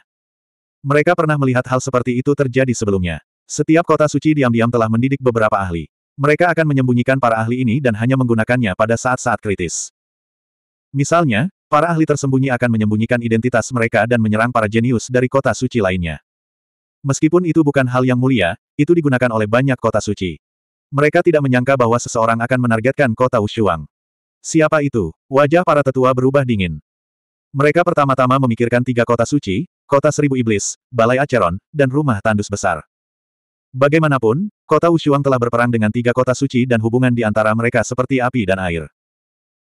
Speaker 1: Mereka pernah melihat hal seperti itu terjadi sebelumnya. Setiap kota suci diam-diam telah mendidik beberapa ahli. Mereka akan menyembunyikan para ahli ini dan hanya menggunakannya pada saat-saat kritis. Misalnya, para ahli tersembunyi akan menyembunyikan identitas mereka dan menyerang para jenius dari kota suci lainnya. Meskipun itu bukan hal yang mulia, itu digunakan oleh banyak kota suci. Mereka tidak menyangka bahwa seseorang akan menargetkan kota Wushuang. Siapa itu? Wajah para tetua berubah dingin. Mereka pertama-tama memikirkan tiga kota suci, kota seribu iblis, balai Acheron, dan rumah tandus besar. Bagaimanapun, kota Wushuang telah berperang dengan tiga kota suci dan hubungan di antara mereka seperti api dan air.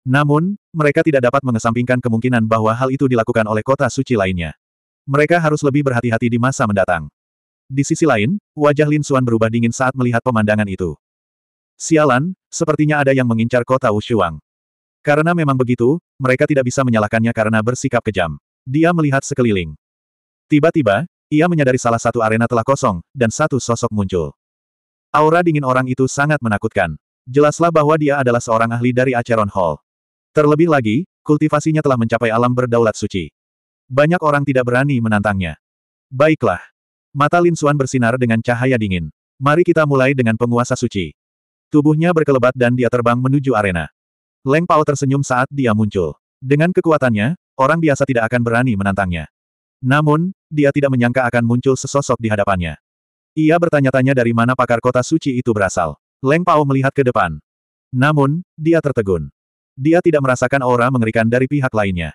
Speaker 1: Namun, mereka tidak dapat mengesampingkan kemungkinan bahwa hal itu dilakukan oleh kota suci lainnya. Mereka harus lebih berhati-hati di masa mendatang. Di sisi lain, wajah Lin Suan berubah dingin saat melihat pemandangan itu. Sialan, sepertinya ada yang mengincar kota Wushuang. Karena memang begitu, mereka tidak bisa menyalahkannya karena bersikap kejam. Dia melihat sekeliling. Tiba-tiba, ia menyadari salah satu arena telah kosong, dan satu sosok muncul. Aura dingin orang itu sangat menakutkan. Jelaslah bahwa dia adalah seorang ahli dari Acheron Hall. Terlebih lagi, kultivasinya telah mencapai alam berdaulat suci. Banyak orang tidak berani menantangnya. Baiklah, Mata Lin Suan bersinar dengan cahaya dingin. Mari kita mulai dengan penguasa suci. Tubuhnya berkelebat dan dia terbang menuju arena. Leng Pao tersenyum saat dia muncul. Dengan kekuatannya, orang biasa tidak akan berani menantangnya. Namun, dia tidak menyangka akan muncul sesosok di hadapannya. Ia bertanya-tanya dari mana pakar kota suci itu berasal. Leng Pao melihat ke depan. Namun, dia tertegun. Dia tidak merasakan aura mengerikan dari pihak lainnya.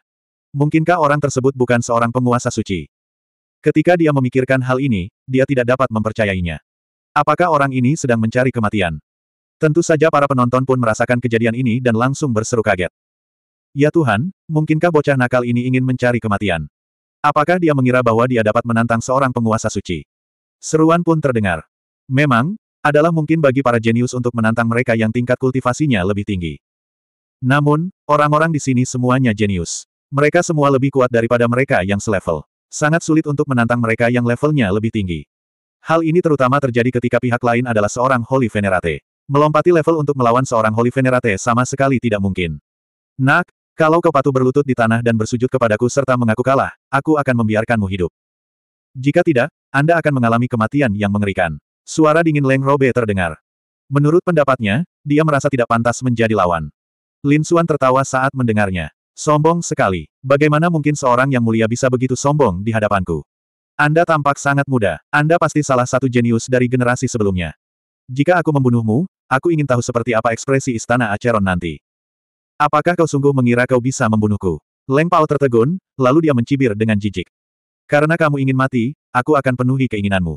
Speaker 1: Mungkinkah orang tersebut bukan seorang penguasa suci? Ketika dia memikirkan hal ini, dia tidak dapat mempercayainya. Apakah orang ini sedang mencari kematian? Tentu saja para penonton pun merasakan kejadian ini dan langsung berseru kaget. Ya Tuhan, mungkinkah bocah nakal ini ingin mencari kematian? Apakah dia mengira bahwa dia dapat menantang seorang penguasa suci? Seruan pun terdengar. Memang, adalah mungkin bagi para jenius untuk menantang mereka yang tingkat kultivasinya lebih tinggi. Namun, orang-orang di sini semuanya jenius. Mereka semua lebih kuat daripada mereka yang selevel. Sangat sulit untuk menantang mereka yang levelnya lebih tinggi. Hal ini terutama terjadi ketika pihak lain adalah seorang Holy Venerate. Melompati level untuk melawan seorang Holy Venerate sama sekali tidak mungkin. Nak, kalau kau patuh berlutut di tanah dan bersujud kepadaku serta mengaku kalah, aku akan membiarkanmu hidup. Jika tidak, Anda akan mengalami kematian yang mengerikan. Suara dingin Leng Robe terdengar. Menurut pendapatnya, dia merasa tidak pantas menjadi lawan. Lin Xuan tertawa saat mendengarnya. Sombong sekali. Bagaimana mungkin seorang yang mulia bisa begitu sombong di hadapanku? Anda tampak sangat muda. Anda pasti salah satu jenius dari generasi sebelumnya. Jika aku membunuhmu, aku ingin tahu seperti apa ekspresi istana Acheron nanti. Apakah kau sungguh mengira kau bisa membunuhku? Leng Pao tertegun, lalu dia mencibir dengan jijik. Karena kamu ingin mati, aku akan penuhi keinginanmu.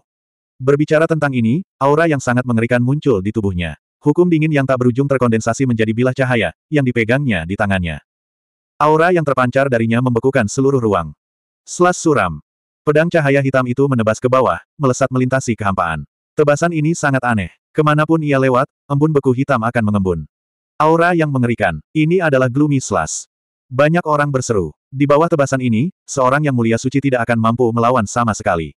Speaker 1: Berbicara tentang ini, aura yang sangat mengerikan muncul di tubuhnya. Hukum dingin yang tak berujung terkondensasi menjadi bilah cahaya, yang dipegangnya di tangannya. Aura yang terpancar darinya membekukan seluruh ruang. Selas suram. Pedang cahaya hitam itu menebas ke bawah, melesat melintasi kehampaan. Tebasan ini sangat aneh. Kemanapun ia lewat, embun beku hitam akan mengembun. Aura yang mengerikan. Ini adalah Gloomy Slash. Banyak orang berseru. Di bawah tebasan ini, seorang yang mulia suci tidak akan mampu melawan sama sekali.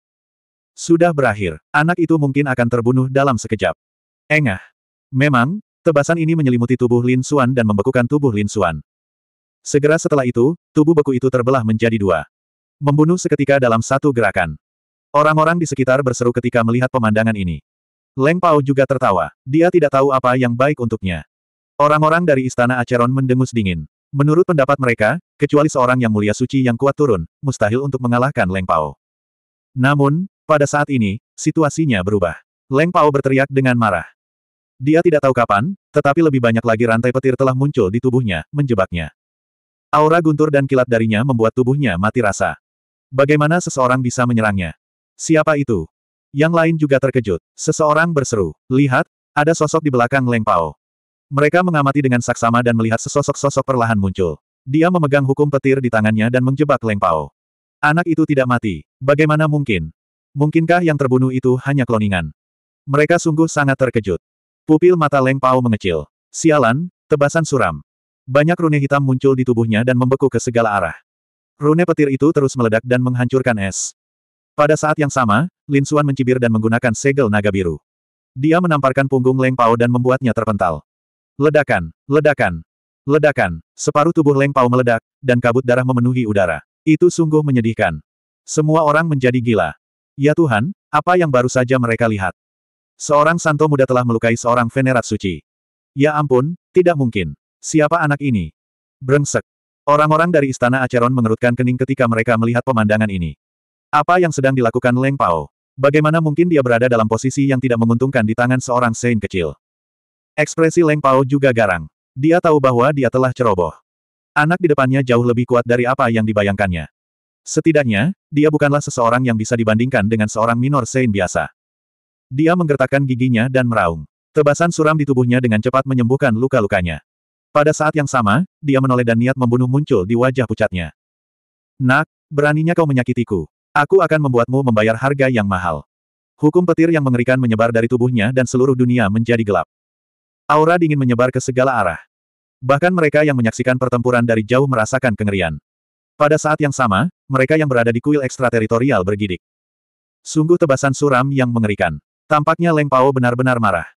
Speaker 1: Sudah berakhir. Anak itu mungkin akan terbunuh dalam sekejap. Engah. Memang, tebasan ini menyelimuti tubuh Lin Xuan dan membekukan tubuh Lin Xuan. Segera setelah itu, tubuh beku itu terbelah menjadi dua. Membunuh seketika dalam satu gerakan. Orang-orang di sekitar berseru ketika melihat pemandangan ini. Leng Pao juga tertawa. Dia tidak tahu apa yang baik untuknya. Orang-orang dari Istana Acheron mendengus dingin. Menurut pendapat mereka, kecuali seorang yang mulia suci yang kuat turun, mustahil untuk mengalahkan Leng Pao. Namun, pada saat ini, situasinya berubah. Leng Pao berteriak dengan marah. Dia tidak tahu kapan, tetapi lebih banyak lagi rantai petir telah muncul di tubuhnya, menjebaknya. Aura guntur dan kilat darinya membuat tubuhnya mati rasa. Bagaimana seseorang bisa menyerangnya? Siapa itu? Yang lain juga terkejut. Seseorang berseru, lihat, ada sosok di belakang Leng Pao. Mereka mengamati dengan saksama dan melihat sesosok-sosok perlahan muncul. Dia memegang hukum petir di tangannya dan menjebak Leng Pao. Anak itu tidak mati. Bagaimana mungkin? Mungkinkah yang terbunuh itu hanya kloningan? Mereka sungguh sangat terkejut. Pupil mata Leng Pao mengecil. Sialan, tebasan suram. Banyak rune hitam muncul di tubuhnya dan membeku ke segala arah. Rune petir itu terus meledak dan menghancurkan es. Pada saat yang sama, Lin Xuan mencibir dan menggunakan segel naga biru. Dia menamparkan punggung Leng Pao dan membuatnya terpental. Ledakan, ledakan, ledakan, separuh tubuh Leng Pao meledak, dan kabut darah memenuhi udara. Itu sungguh menyedihkan. Semua orang menjadi gila. Ya Tuhan, apa yang baru saja mereka lihat? Seorang santo muda telah melukai seorang venerat suci. Ya ampun, tidak mungkin. Siapa anak ini? Brengsek. Orang-orang dari Istana Acheron mengerutkan kening ketika mereka melihat pemandangan ini. Apa yang sedang dilakukan Leng Pao? Bagaimana mungkin dia berada dalam posisi yang tidak menguntungkan di tangan seorang Sein kecil? Ekspresi Leng Pao juga garang. Dia tahu bahwa dia telah ceroboh. Anak di depannya jauh lebih kuat dari apa yang dibayangkannya. Setidaknya, dia bukanlah seseorang yang bisa dibandingkan dengan seorang minor Sein biasa. Dia menggertakkan giginya dan meraung. Tebasan suram di tubuhnya dengan cepat menyembuhkan luka-lukanya. Pada saat yang sama, dia menoleh dan niat membunuh muncul di wajah pucatnya. Nak, beraninya kau menyakitiku. Aku akan membuatmu membayar harga yang mahal. Hukum petir yang mengerikan menyebar dari tubuhnya dan seluruh dunia menjadi gelap. Aura dingin menyebar ke segala arah. Bahkan mereka yang menyaksikan pertempuran dari jauh merasakan kengerian. Pada saat yang sama, mereka yang berada di kuil ekstrateritorial bergidik. Sungguh tebasan suram yang mengerikan. Tampaknya Leng Pao benar-benar marah.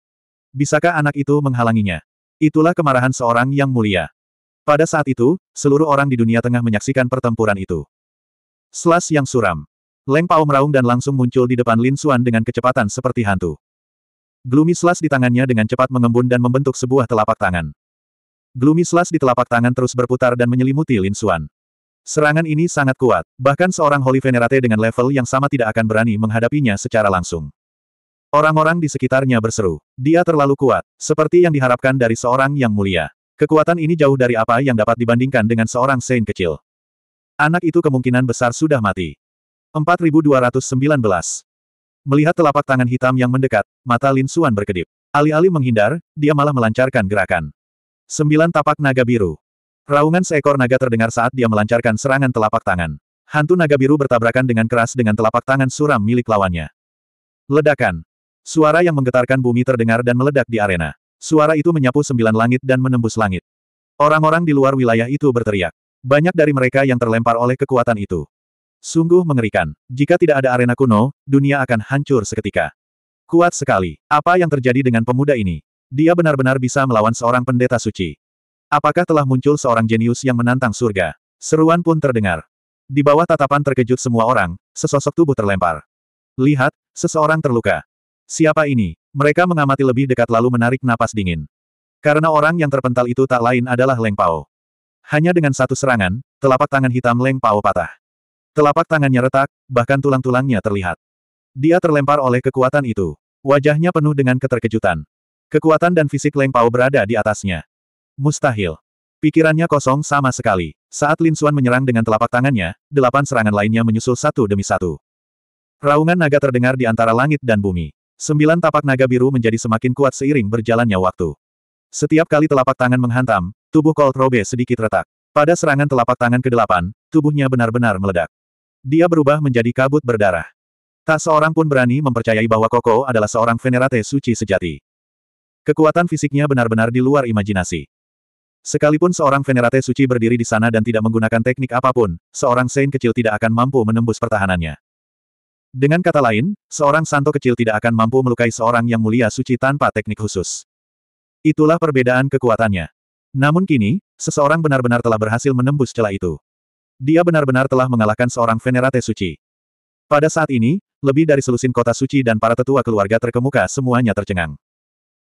Speaker 1: Bisakah anak itu menghalanginya? Itulah kemarahan seorang yang mulia. Pada saat itu, seluruh orang di dunia tengah menyaksikan pertempuran itu. Selas yang suram. Leng Pao meraung dan langsung muncul di depan Lin Xuan dengan kecepatan seperti hantu. Gloomy Slash di tangannya dengan cepat mengembun dan membentuk sebuah telapak tangan. Gloomy Slash di telapak tangan terus berputar dan menyelimuti Lin Xuan. Serangan ini sangat kuat, bahkan seorang Holy Venerate dengan level yang sama tidak akan berani menghadapinya secara langsung. Orang-orang di sekitarnya berseru. Dia terlalu kuat, seperti yang diharapkan dari seorang yang mulia. Kekuatan ini jauh dari apa yang dapat dibandingkan dengan seorang Saint kecil. Anak itu kemungkinan besar sudah mati. 4219. Melihat telapak tangan hitam yang mendekat, mata Lin Suan berkedip. Alih-alih menghindar, dia malah melancarkan gerakan. Sembilan tapak naga biru. Raungan seekor naga terdengar saat dia melancarkan serangan telapak tangan. Hantu naga biru bertabrakan dengan keras dengan telapak tangan suram milik lawannya. Ledakan. Suara yang menggetarkan bumi terdengar dan meledak di arena. Suara itu menyapu sembilan langit dan menembus langit. Orang-orang di luar wilayah itu berteriak. Banyak dari mereka yang terlempar oleh kekuatan itu. Sungguh mengerikan. Jika tidak ada arena kuno, dunia akan hancur seketika. Kuat sekali. Apa yang terjadi dengan pemuda ini? Dia benar-benar bisa melawan seorang pendeta suci. Apakah telah muncul seorang jenius yang menantang surga? Seruan pun terdengar. Di bawah tatapan terkejut semua orang, sesosok tubuh terlempar. Lihat, seseorang terluka. Siapa ini? Mereka mengamati lebih dekat lalu menarik napas dingin. Karena orang yang terpental itu tak lain adalah Leng Pao. Hanya dengan satu serangan, telapak tangan hitam Leng Pao patah. Telapak tangannya retak, bahkan tulang-tulangnya terlihat. Dia terlempar oleh kekuatan itu. Wajahnya penuh dengan keterkejutan. Kekuatan dan fisik Leng Pao berada di atasnya. Mustahil. Pikirannya kosong sama sekali. Saat Lin Xuan menyerang dengan telapak tangannya, delapan serangan lainnya menyusul satu demi satu. Raungan naga terdengar di antara langit dan bumi. Sembilan tapak naga biru menjadi semakin kuat seiring berjalannya waktu. Setiap kali telapak tangan menghantam, tubuh Colt Robe sedikit retak. Pada serangan telapak tangan ke-8, tubuhnya benar-benar meledak. Dia berubah menjadi kabut berdarah. Tak seorang pun berani mempercayai bahwa Koko adalah seorang venerate suci sejati. Kekuatan fisiknya benar-benar di luar imajinasi. Sekalipun seorang venerate suci berdiri di sana dan tidak menggunakan teknik apapun, seorang Saint kecil tidak akan mampu menembus pertahanannya. Dengan kata lain, seorang santo kecil tidak akan mampu melukai seorang yang mulia suci tanpa teknik khusus. Itulah perbedaan kekuatannya. Namun kini, seseorang benar-benar telah berhasil menembus celah itu. Dia benar-benar telah mengalahkan seorang venerate suci. Pada saat ini, lebih dari selusin kota suci dan para tetua keluarga terkemuka semuanya tercengang.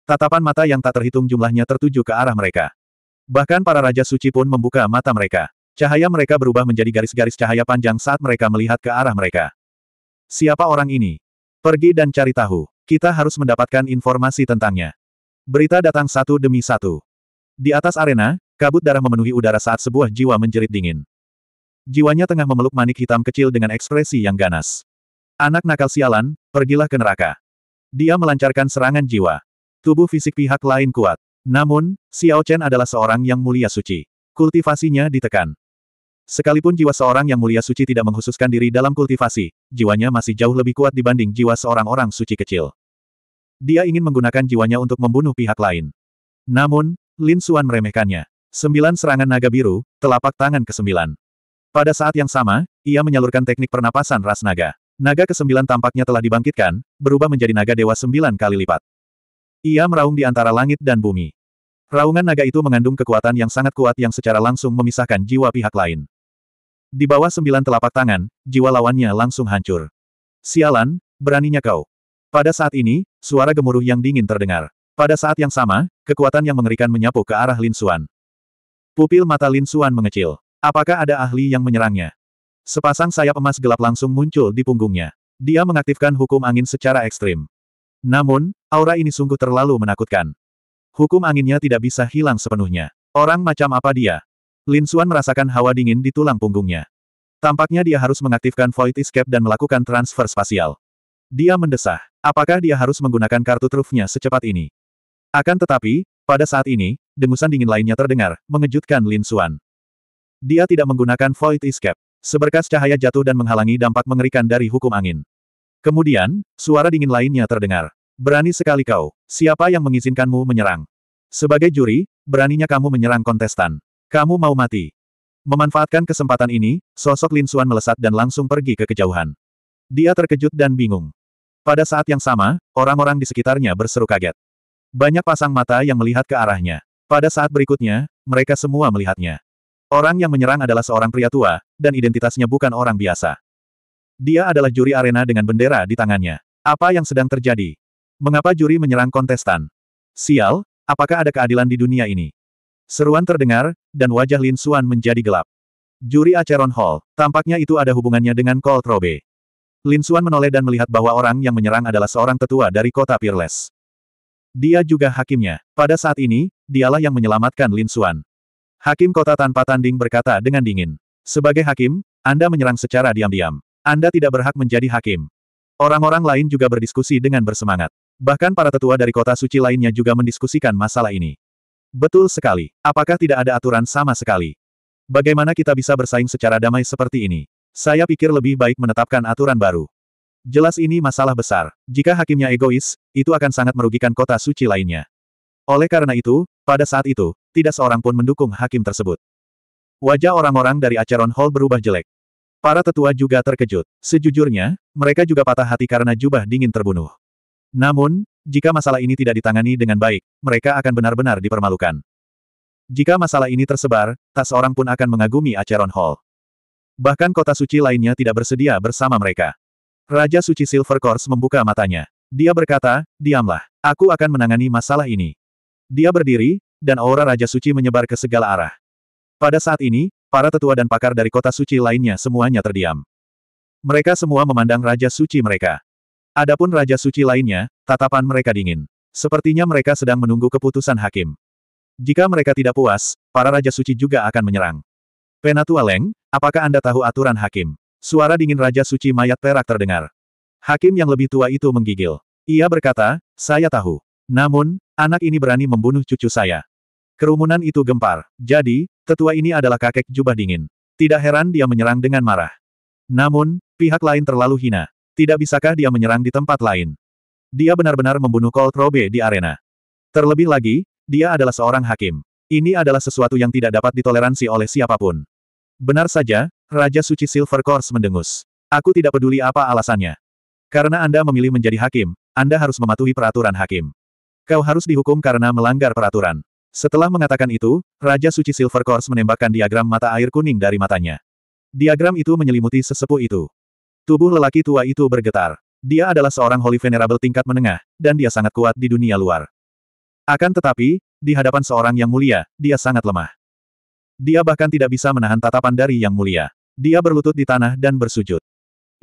Speaker 1: Tatapan mata yang tak terhitung jumlahnya tertuju ke arah mereka. Bahkan para raja suci pun membuka mata mereka. Cahaya mereka berubah menjadi garis-garis cahaya panjang saat mereka melihat ke arah mereka. Siapa orang ini? Pergi dan cari tahu. Kita harus mendapatkan informasi tentangnya. Berita datang satu demi satu. Di atas arena, kabut darah memenuhi udara saat sebuah jiwa menjerit dingin. Jiwanya tengah memeluk manik hitam kecil dengan ekspresi yang ganas. Anak nakal sialan, pergilah ke neraka. Dia melancarkan serangan jiwa. Tubuh fisik pihak lain kuat. Namun, Xiao Chen adalah seorang yang mulia suci. Kultivasinya ditekan. Sekalipun jiwa seorang yang mulia suci tidak menghususkan diri dalam kultivasi, jiwanya masih jauh lebih kuat dibanding jiwa seorang orang suci kecil. Dia ingin menggunakan jiwanya untuk membunuh pihak lain. Namun, Lin Xuan meremehkannya. Sembilan serangan naga biru, telapak tangan kesembilan. Pada saat yang sama, ia menyalurkan teknik pernapasan ras naga. Naga kesembilan tampaknya telah dibangkitkan, berubah menjadi naga dewa sembilan kali lipat. Ia meraung di antara langit dan bumi. Raungan naga itu mengandung kekuatan yang sangat kuat yang secara langsung memisahkan jiwa pihak lain. Di bawah sembilan telapak tangan, jiwa lawannya langsung hancur. Sialan, beraninya kau. Pada saat ini, suara gemuruh yang dingin terdengar. Pada saat yang sama, kekuatan yang mengerikan menyapu ke arah Lin Suan. Pupil mata Lin Suan mengecil. Apakah ada ahli yang menyerangnya? Sepasang sayap emas gelap langsung muncul di punggungnya. Dia mengaktifkan hukum angin secara ekstrim. Namun, aura ini sungguh terlalu menakutkan. Hukum anginnya tidak bisa hilang sepenuhnya. Orang macam apa dia? Lin Xuan merasakan hawa dingin di tulang punggungnya. Tampaknya dia harus mengaktifkan Void Escape dan melakukan transfer spasial. Dia mendesah. Apakah dia harus menggunakan kartu trufnya secepat ini? Akan tetapi, pada saat ini, dengusan dingin lainnya terdengar, mengejutkan Lin Xuan. Dia tidak menggunakan Void Escape. Seberkas cahaya jatuh dan menghalangi dampak mengerikan dari hukum angin. Kemudian, suara dingin lainnya terdengar. Berani sekali kau. Siapa yang mengizinkanmu menyerang? Sebagai juri, beraninya kamu menyerang kontestan. Kamu mau mati. Memanfaatkan kesempatan ini, sosok Lin Suan melesat dan langsung pergi ke kejauhan. Dia terkejut dan bingung. Pada saat yang sama, orang-orang di sekitarnya berseru kaget. Banyak pasang mata yang melihat ke arahnya. Pada saat berikutnya, mereka semua melihatnya. Orang yang menyerang adalah seorang pria tua, dan identitasnya bukan orang biasa. Dia adalah juri arena dengan bendera di tangannya. Apa yang sedang terjadi? Mengapa juri menyerang kontestan? Sial, apakah ada keadilan di dunia ini? Seruan terdengar, dan wajah Lin Suan menjadi gelap. Juri Acheron Hall, tampaknya itu ada hubungannya dengan Colt Robe. Lin Suan menoleh dan melihat bahwa orang yang menyerang adalah seorang tetua dari kota Peerless. Dia juga hakimnya. Pada saat ini, dialah yang menyelamatkan Lin Suan. Hakim kota tanpa tanding berkata dengan dingin. Sebagai hakim, Anda menyerang secara diam-diam. Anda tidak berhak menjadi hakim. Orang-orang lain juga berdiskusi dengan bersemangat. Bahkan para tetua dari kota suci lainnya juga mendiskusikan masalah ini. Betul sekali. Apakah tidak ada aturan sama sekali? Bagaimana kita bisa bersaing secara damai seperti ini? Saya pikir lebih baik menetapkan aturan baru. Jelas ini masalah besar. Jika hakimnya egois, itu akan sangat merugikan kota suci lainnya. Oleh karena itu, pada saat itu, tidak seorang pun mendukung hakim tersebut. Wajah orang-orang dari Acheron Hall berubah jelek. Para tetua juga terkejut. Sejujurnya, mereka juga patah hati karena jubah dingin terbunuh. Namun, jika masalah ini tidak ditangani dengan baik, mereka akan benar-benar dipermalukan. Jika masalah ini tersebar, tak seorang pun akan mengagumi Acheron Hall. Bahkan kota suci lainnya tidak bersedia bersama mereka. Raja Suci Silver Course membuka matanya. Dia berkata, diamlah, aku akan menangani masalah ini. Dia berdiri, dan aura Raja Suci menyebar ke segala arah. Pada saat ini, para tetua dan pakar dari kota suci lainnya semuanya terdiam. Mereka semua memandang Raja Suci mereka. Adapun Raja Suci lainnya, tatapan mereka dingin. Sepertinya mereka sedang menunggu keputusan hakim. Jika mereka tidak puas, para Raja Suci juga akan menyerang. Penatua Leng, apakah Anda tahu aturan hakim? Suara dingin Raja Suci mayat perak terdengar. Hakim yang lebih tua itu menggigil. Ia berkata, saya tahu. Namun, anak ini berani membunuh cucu saya. Kerumunan itu gempar. Jadi, tetua ini adalah kakek jubah dingin. Tidak heran dia menyerang dengan marah. Namun, pihak lain terlalu hina. Tidak bisakah dia menyerang di tempat lain? Dia benar-benar membunuh Colt Robe di arena. Terlebih lagi, dia adalah seorang hakim. Ini adalah sesuatu yang tidak dapat ditoleransi oleh siapapun. Benar saja, Raja Suci Silver Course mendengus. Aku tidak peduli apa alasannya. Karena Anda memilih menjadi hakim, Anda harus mematuhi peraturan hakim. Kau harus dihukum karena melanggar peraturan. Setelah mengatakan itu, Raja Suci Silver Course menembakkan diagram mata air kuning dari matanya. Diagram itu menyelimuti sesepuh itu. Tubuh lelaki tua itu bergetar. Dia adalah seorang Holy Venerable tingkat menengah, dan dia sangat kuat di dunia luar. Akan tetapi, di hadapan seorang yang mulia, dia sangat lemah. Dia bahkan tidak bisa menahan tatapan dari yang mulia. Dia berlutut di tanah dan bersujud.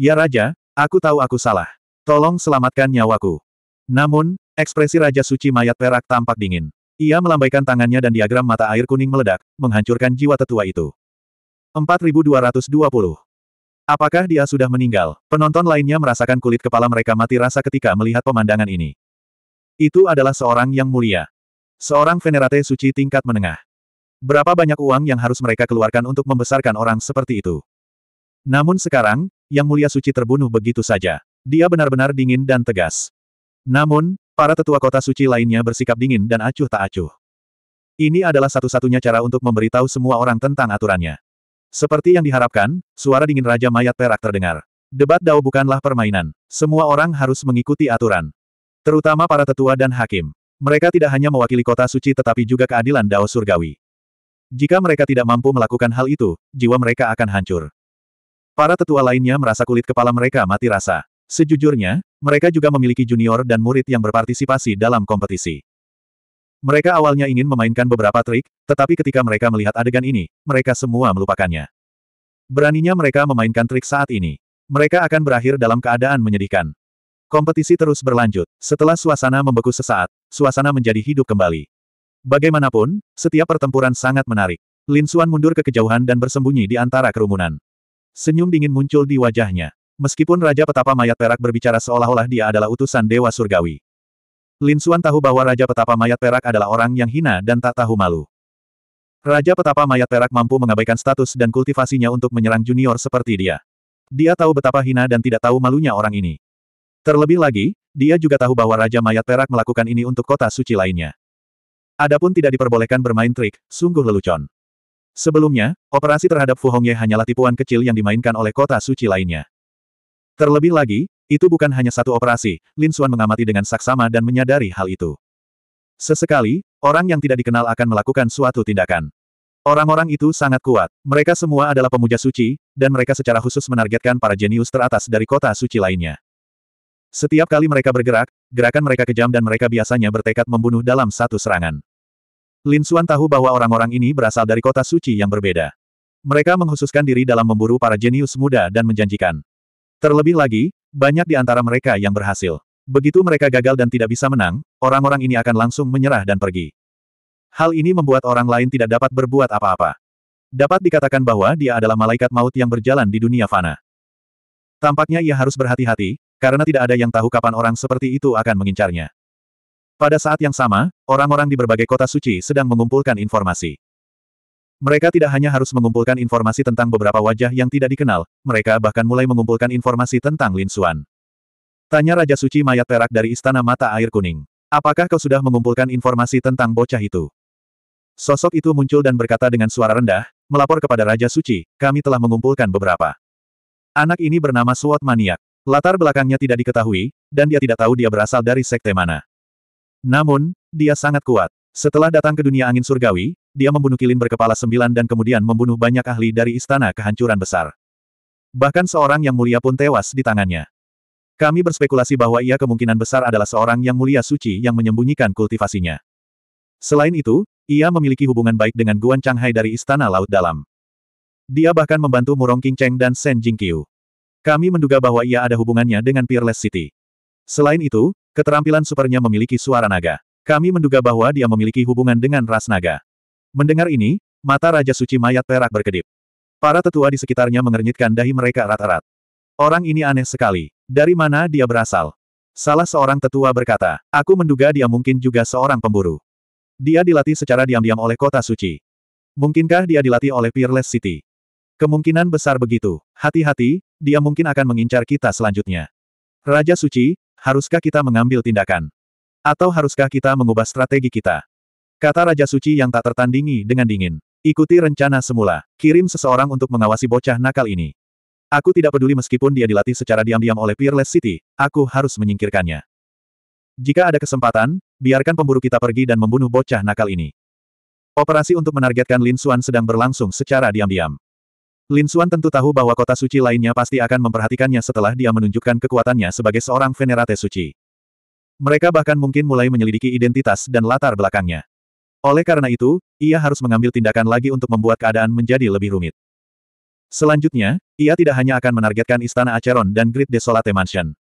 Speaker 1: Ya Raja, aku tahu aku salah. Tolong selamatkan nyawaku. Namun, ekspresi Raja Suci Mayat Perak tampak dingin. Ia melambaikan tangannya dan diagram mata air kuning meledak, menghancurkan jiwa tetua itu. 4220 Apakah dia sudah meninggal? Penonton lainnya merasakan kulit kepala mereka mati rasa ketika melihat pemandangan ini. Itu adalah seorang yang mulia. Seorang venerate suci tingkat menengah. Berapa banyak uang yang harus mereka keluarkan untuk membesarkan orang seperti itu? Namun sekarang, yang mulia suci terbunuh begitu saja. Dia benar-benar dingin dan tegas. Namun, para tetua kota suci lainnya bersikap dingin dan acuh tak acuh. Ini adalah satu-satunya cara untuk memberitahu semua orang tentang aturannya. Seperti yang diharapkan, suara dingin Raja Mayat Perak terdengar. Debat Dao bukanlah permainan. Semua orang harus mengikuti aturan. Terutama para tetua dan hakim. Mereka tidak hanya mewakili kota suci tetapi juga keadilan Dao Surgawi. Jika mereka tidak mampu melakukan hal itu, jiwa mereka akan hancur. Para tetua lainnya merasa kulit kepala mereka mati rasa. Sejujurnya, mereka juga memiliki junior dan murid yang berpartisipasi dalam kompetisi. Mereka awalnya ingin memainkan beberapa trik, tetapi ketika mereka melihat adegan ini, mereka semua melupakannya. Beraninya mereka memainkan trik saat ini. Mereka akan berakhir dalam keadaan menyedihkan. Kompetisi terus berlanjut. Setelah suasana membeku sesaat, suasana menjadi hidup kembali. Bagaimanapun, setiap pertempuran sangat menarik. Lin Xuan mundur ke kejauhan dan bersembunyi di antara kerumunan. Senyum dingin muncul di wajahnya. Meskipun Raja Petapa Mayat Perak berbicara seolah-olah dia adalah utusan Dewa Surgawi. Lin Suan tahu bahwa Raja Petapa Mayat Perak adalah orang yang hina dan tak tahu malu. Raja Petapa Mayat Perak mampu mengabaikan status dan kultivasinya untuk menyerang junior seperti dia. Dia tahu betapa hina dan tidak tahu malunya orang ini. Terlebih lagi, dia juga tahu bahwa Raja Mayat Perak melakukan ini untuk kota suci lainnya. Adapun tidak diperbolehkan bermain trik, sungguh lelucon. Sebelumnya, operasi terhadap Fu Hongye hanyalah tipuan kecil yang dimainkan oleh kota suci lainnya. Terlebih lagi, itu bukan hanya satu operasi, Lin Xuan mengamati dengan saksama dan menyadari hal itu. Sesekali, orang yang tidak dikenal akan melakukan suatu tindakan. Orang-orang itu sangat kuat. Mereka semua adalah pemuja suci, dan mereka secara khusus menargetkan para jenius teratas dari kota suci lainnya. Setiap kali mereka bergerak, gerakan mereka kejam dan mereka biasanya bertekad membunuh dalam satu serangan. Lin Xuan tahu bahwa orang-orang ini berasal dari kota suci yang berbeda. Mereka menghususkan diri dalam memburu para jenius muda dan menjanjikan. Terlebih lagi, banyak di antara mereka yang berhasil. Begitu mereka gagal dan tidak bisa menang, orang-orang ini akan langsung menyerah dan pergi. Hal ini membuat orang lain tidak dapat berbuat apa-apa. Dapat dikatakan bahwa dia adalah malaikat maut yang berjalan di dunia fana. Tampaknya ia harus berhati-hati, karena tidak ada yang tahu kapan orang seperti itu akan mengincarnya. Pada saat yang sama, orang-orang di berbagai kota suci sedang mengumpulkan informasi. Mereka tidak hanya harus mengumpulkan informasi tentang beberapa wajah yang tidak dikenal, mereka bahkan mulai mengumpulkan informasi tentang Lin Xuan. Tanya Raja Suci Mayat Perak dari Istana Mata Air Kuning. Apakah kau sudah mengumpulkan informasi tentang bocah itu? Sosok itu muncul dan berkata dengan suara rendah, melapor kepada Raja Suci, kami telah mengumpulkan beberapa. Anak ini bernama Suat Maniak. Latar belakangnya tidak diketahui, dan dia tidak tahu dia berasal dari sekte mana. Namun, dia sangat kuat. Setelah datang ke dunia angin surgawi, dia membunuh kilin berkepala sembilan dan kemudian membunuh banyak ahli dari istana kehancuran besar. Bahkan seorang yang mulia pun tewas di tangannya. Kami berspekulasi bahwa ia kemungkinan besar adalah seorang yang mulia suci yang menyembunyikan kultivasinya. Selain itu, ia memiliki hubungan baik dengan Guan Changhai dari Istana Laut Dalam. Dia bahkan membantu Murong King Cheng dan Shen Jingqiu. Kami menduga bahwa ia ada hubungannya dengan Peerless City. Selain itu, keterampilan supernya memiliki suara naga. Kami menduga bahwa dia memiliki hubungan dengan ras naga. Mendengar ini, mata Raja Suci Mayat Perak berkedip. Para tetua di sekitarnya mengernyitkan dahi mereka erat-erat. Orang ini aneh sekali. Dari mana dia berasal? Salah seorang tetua berkata, aku menduga dia mungkin juga seorang pemburu. Dia dilatih secara diam-diam oleh kota suci. Mungkinkah dia dilatih oleh Peerless City? Kemungkinan besar begitu. Hati-hati, dia mungkin akan mengincar kita selanjutnya. Raja Suci, haruskah kita mengambil tindakan? Atau haruskah kita mengubah strategi kita? Kata Raja Suci yang tak tertandingi dengan dingin. Ikuti rencana semula. Kirim seseorang untuk mengawasi bocah nakal ini. Aku tidak peduli meskipun dia dilatih secara diam-diam oleh Peerless City, aku harus menyingkirkannya. Jika ada kesempatan, biarkan pemburu kita pergi dan membunuh bocah nakal ini. Operasi untuk menargetkan Lin Xuan sedang berlangsung secara diam-diam. Lin Xuan tentu tahu bahwa kota suci lainnya pasti akan memperhatikannya setelah dia menunjukkan kekuatannya sebagai seorang venerate suci. Mereka bahkan mungkin mulai menyelidiki identitas dan latar belakangnya. Oleh karena itu, ia harus mengambil tindakan lagi untuk membuat keadaan menjadi lebih rumit. Selanjutnya, ia tidak hanya akan menargetkan Istana Acheron dan Grid Desolate Mansion.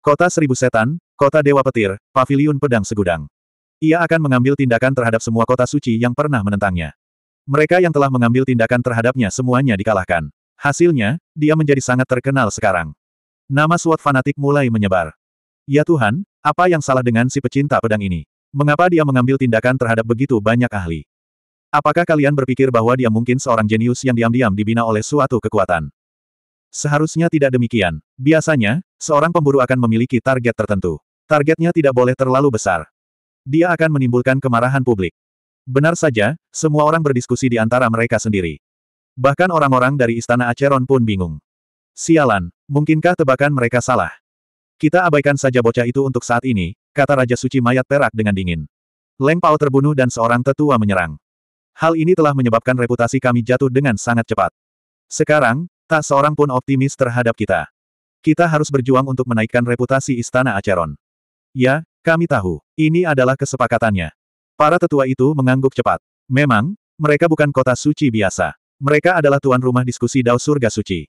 Speaker 1: Kota Seribu Setan, Kota Dewa Petir, Paviliun Pedang Segudang. Ia akan mengambil tindakan terhadap semua kota suci yang pernah menentangnya. Mereka yang telah mengambil tindakan terhadapnya semuanya dikalahkan. Hasilnya, dia menjadi sangat terkenal sekarang. Nama SWAT fanatik mulai menyebar. Ya Tuhan, apa yang salah dengan si pecinta pedang ini? Mengapa dia mengambil tindakan terhadap begitu banyak ahli? Apakah kalian berpikir bahwa dia mungkin seorang jenius yang diam-diam dibina oleh suatu kekuatan? Seharusnya tidak demikian. Biasanya, seorang pemburu akan memiliki target tertentu. Targetnya tidak boleh terlalu besar. Dia akan menimbulkan kemarahan publik. Benar saja, semua orang berdiskusi di antara mereka sendiri. Bahkan orang-orang dari Istana Aceron pun bingung. Sialan, mungkinkah tebakan mereka salah? Kita abaikan saja bocah itu untuk saat ini, kata Raja Suci Mayat Perak dengan dingin. Leng Pao terbunuh dan seorang tetua menyerang. Hal ini telah menyebabkan reputasi kami jatuh dengan sangat cepat. Sekarang, tak seorang pun optimis terhadap kita. Kita harus berjuang untuk menaikkan reputasi Istana Acheron. Ya, kami tahu. Ini adalah kesepakatannya. Para tetua itu mengangguk cepat. Memang, mereka bukan kota suci biasa. Mereka adalah tuan rumah diskusi Dao Surga Suci.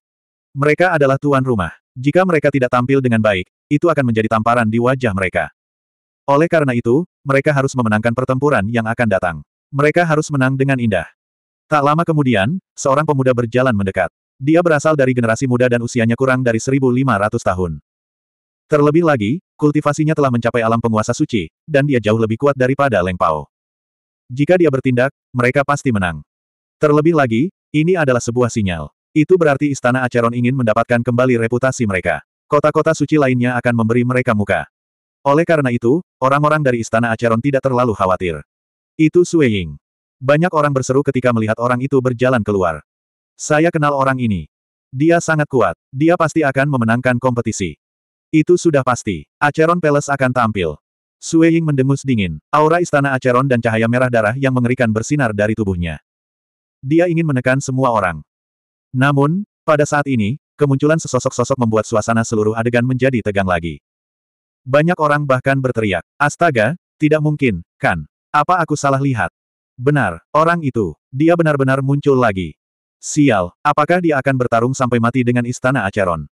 Speaker 1: Mereka adalah tuan rumah. Jika mereka tidak tampil dengan baik, itu akan menjadi tamparan di wajah mereka. Oleh karena itu, mereka harus memenangkan pertempuran yang akan datang. Mereka harus menang dengan indah. Tak lama kemudian, seorang pemuda berjalan mendekat. Dia berasal dari generasi muda dan usianya kurang dari 1.500 tahun. Terlebih lagi, kultivasinya telah mencapai alam penguasa suci, dan dia jauh lebih kuat daripada Leng Pao. Jika dia bertindak, mereka pasti menang. Terlebih lagi, ini adalah sebuah sinyal. Itu berarti Istana Acheron ingin mendapatkan kembali reputasi mereka. Kota-kota suci lainnya akan memberi mereka muka. Oleh karena itu, orang-orang dari Istana Acheron tidak terlalu khawatir. Itu Sue Ying. Banyak orang berseru ketika melihat orang itu berjalan keluar. Saya kenal orang ini. Dia sangat kuat. Dia pasti akan memenangkan kompetisi. Itu sudah pasti. Acheron Palace akan tampil. Sue Ying mendengus dingin. Aura istana Acheron dan cahaya merah darah yang mengerikan bersinar dari tubuhnya. Dia ingin menekan semua orang. Namun, pada saat ini, Kemunculan sesosok-sosok membuat suasana seluruh adegan menjadi tegang lagi. Banyak orang bahkan berteriak, Astaga, tidak mungkin, kan? Apa aku salah lihat? Benar, orang itu. Dia benar-benar muncul lagi. Sial, apakah dia akan bertarung sampai mati dengan istana Acheron?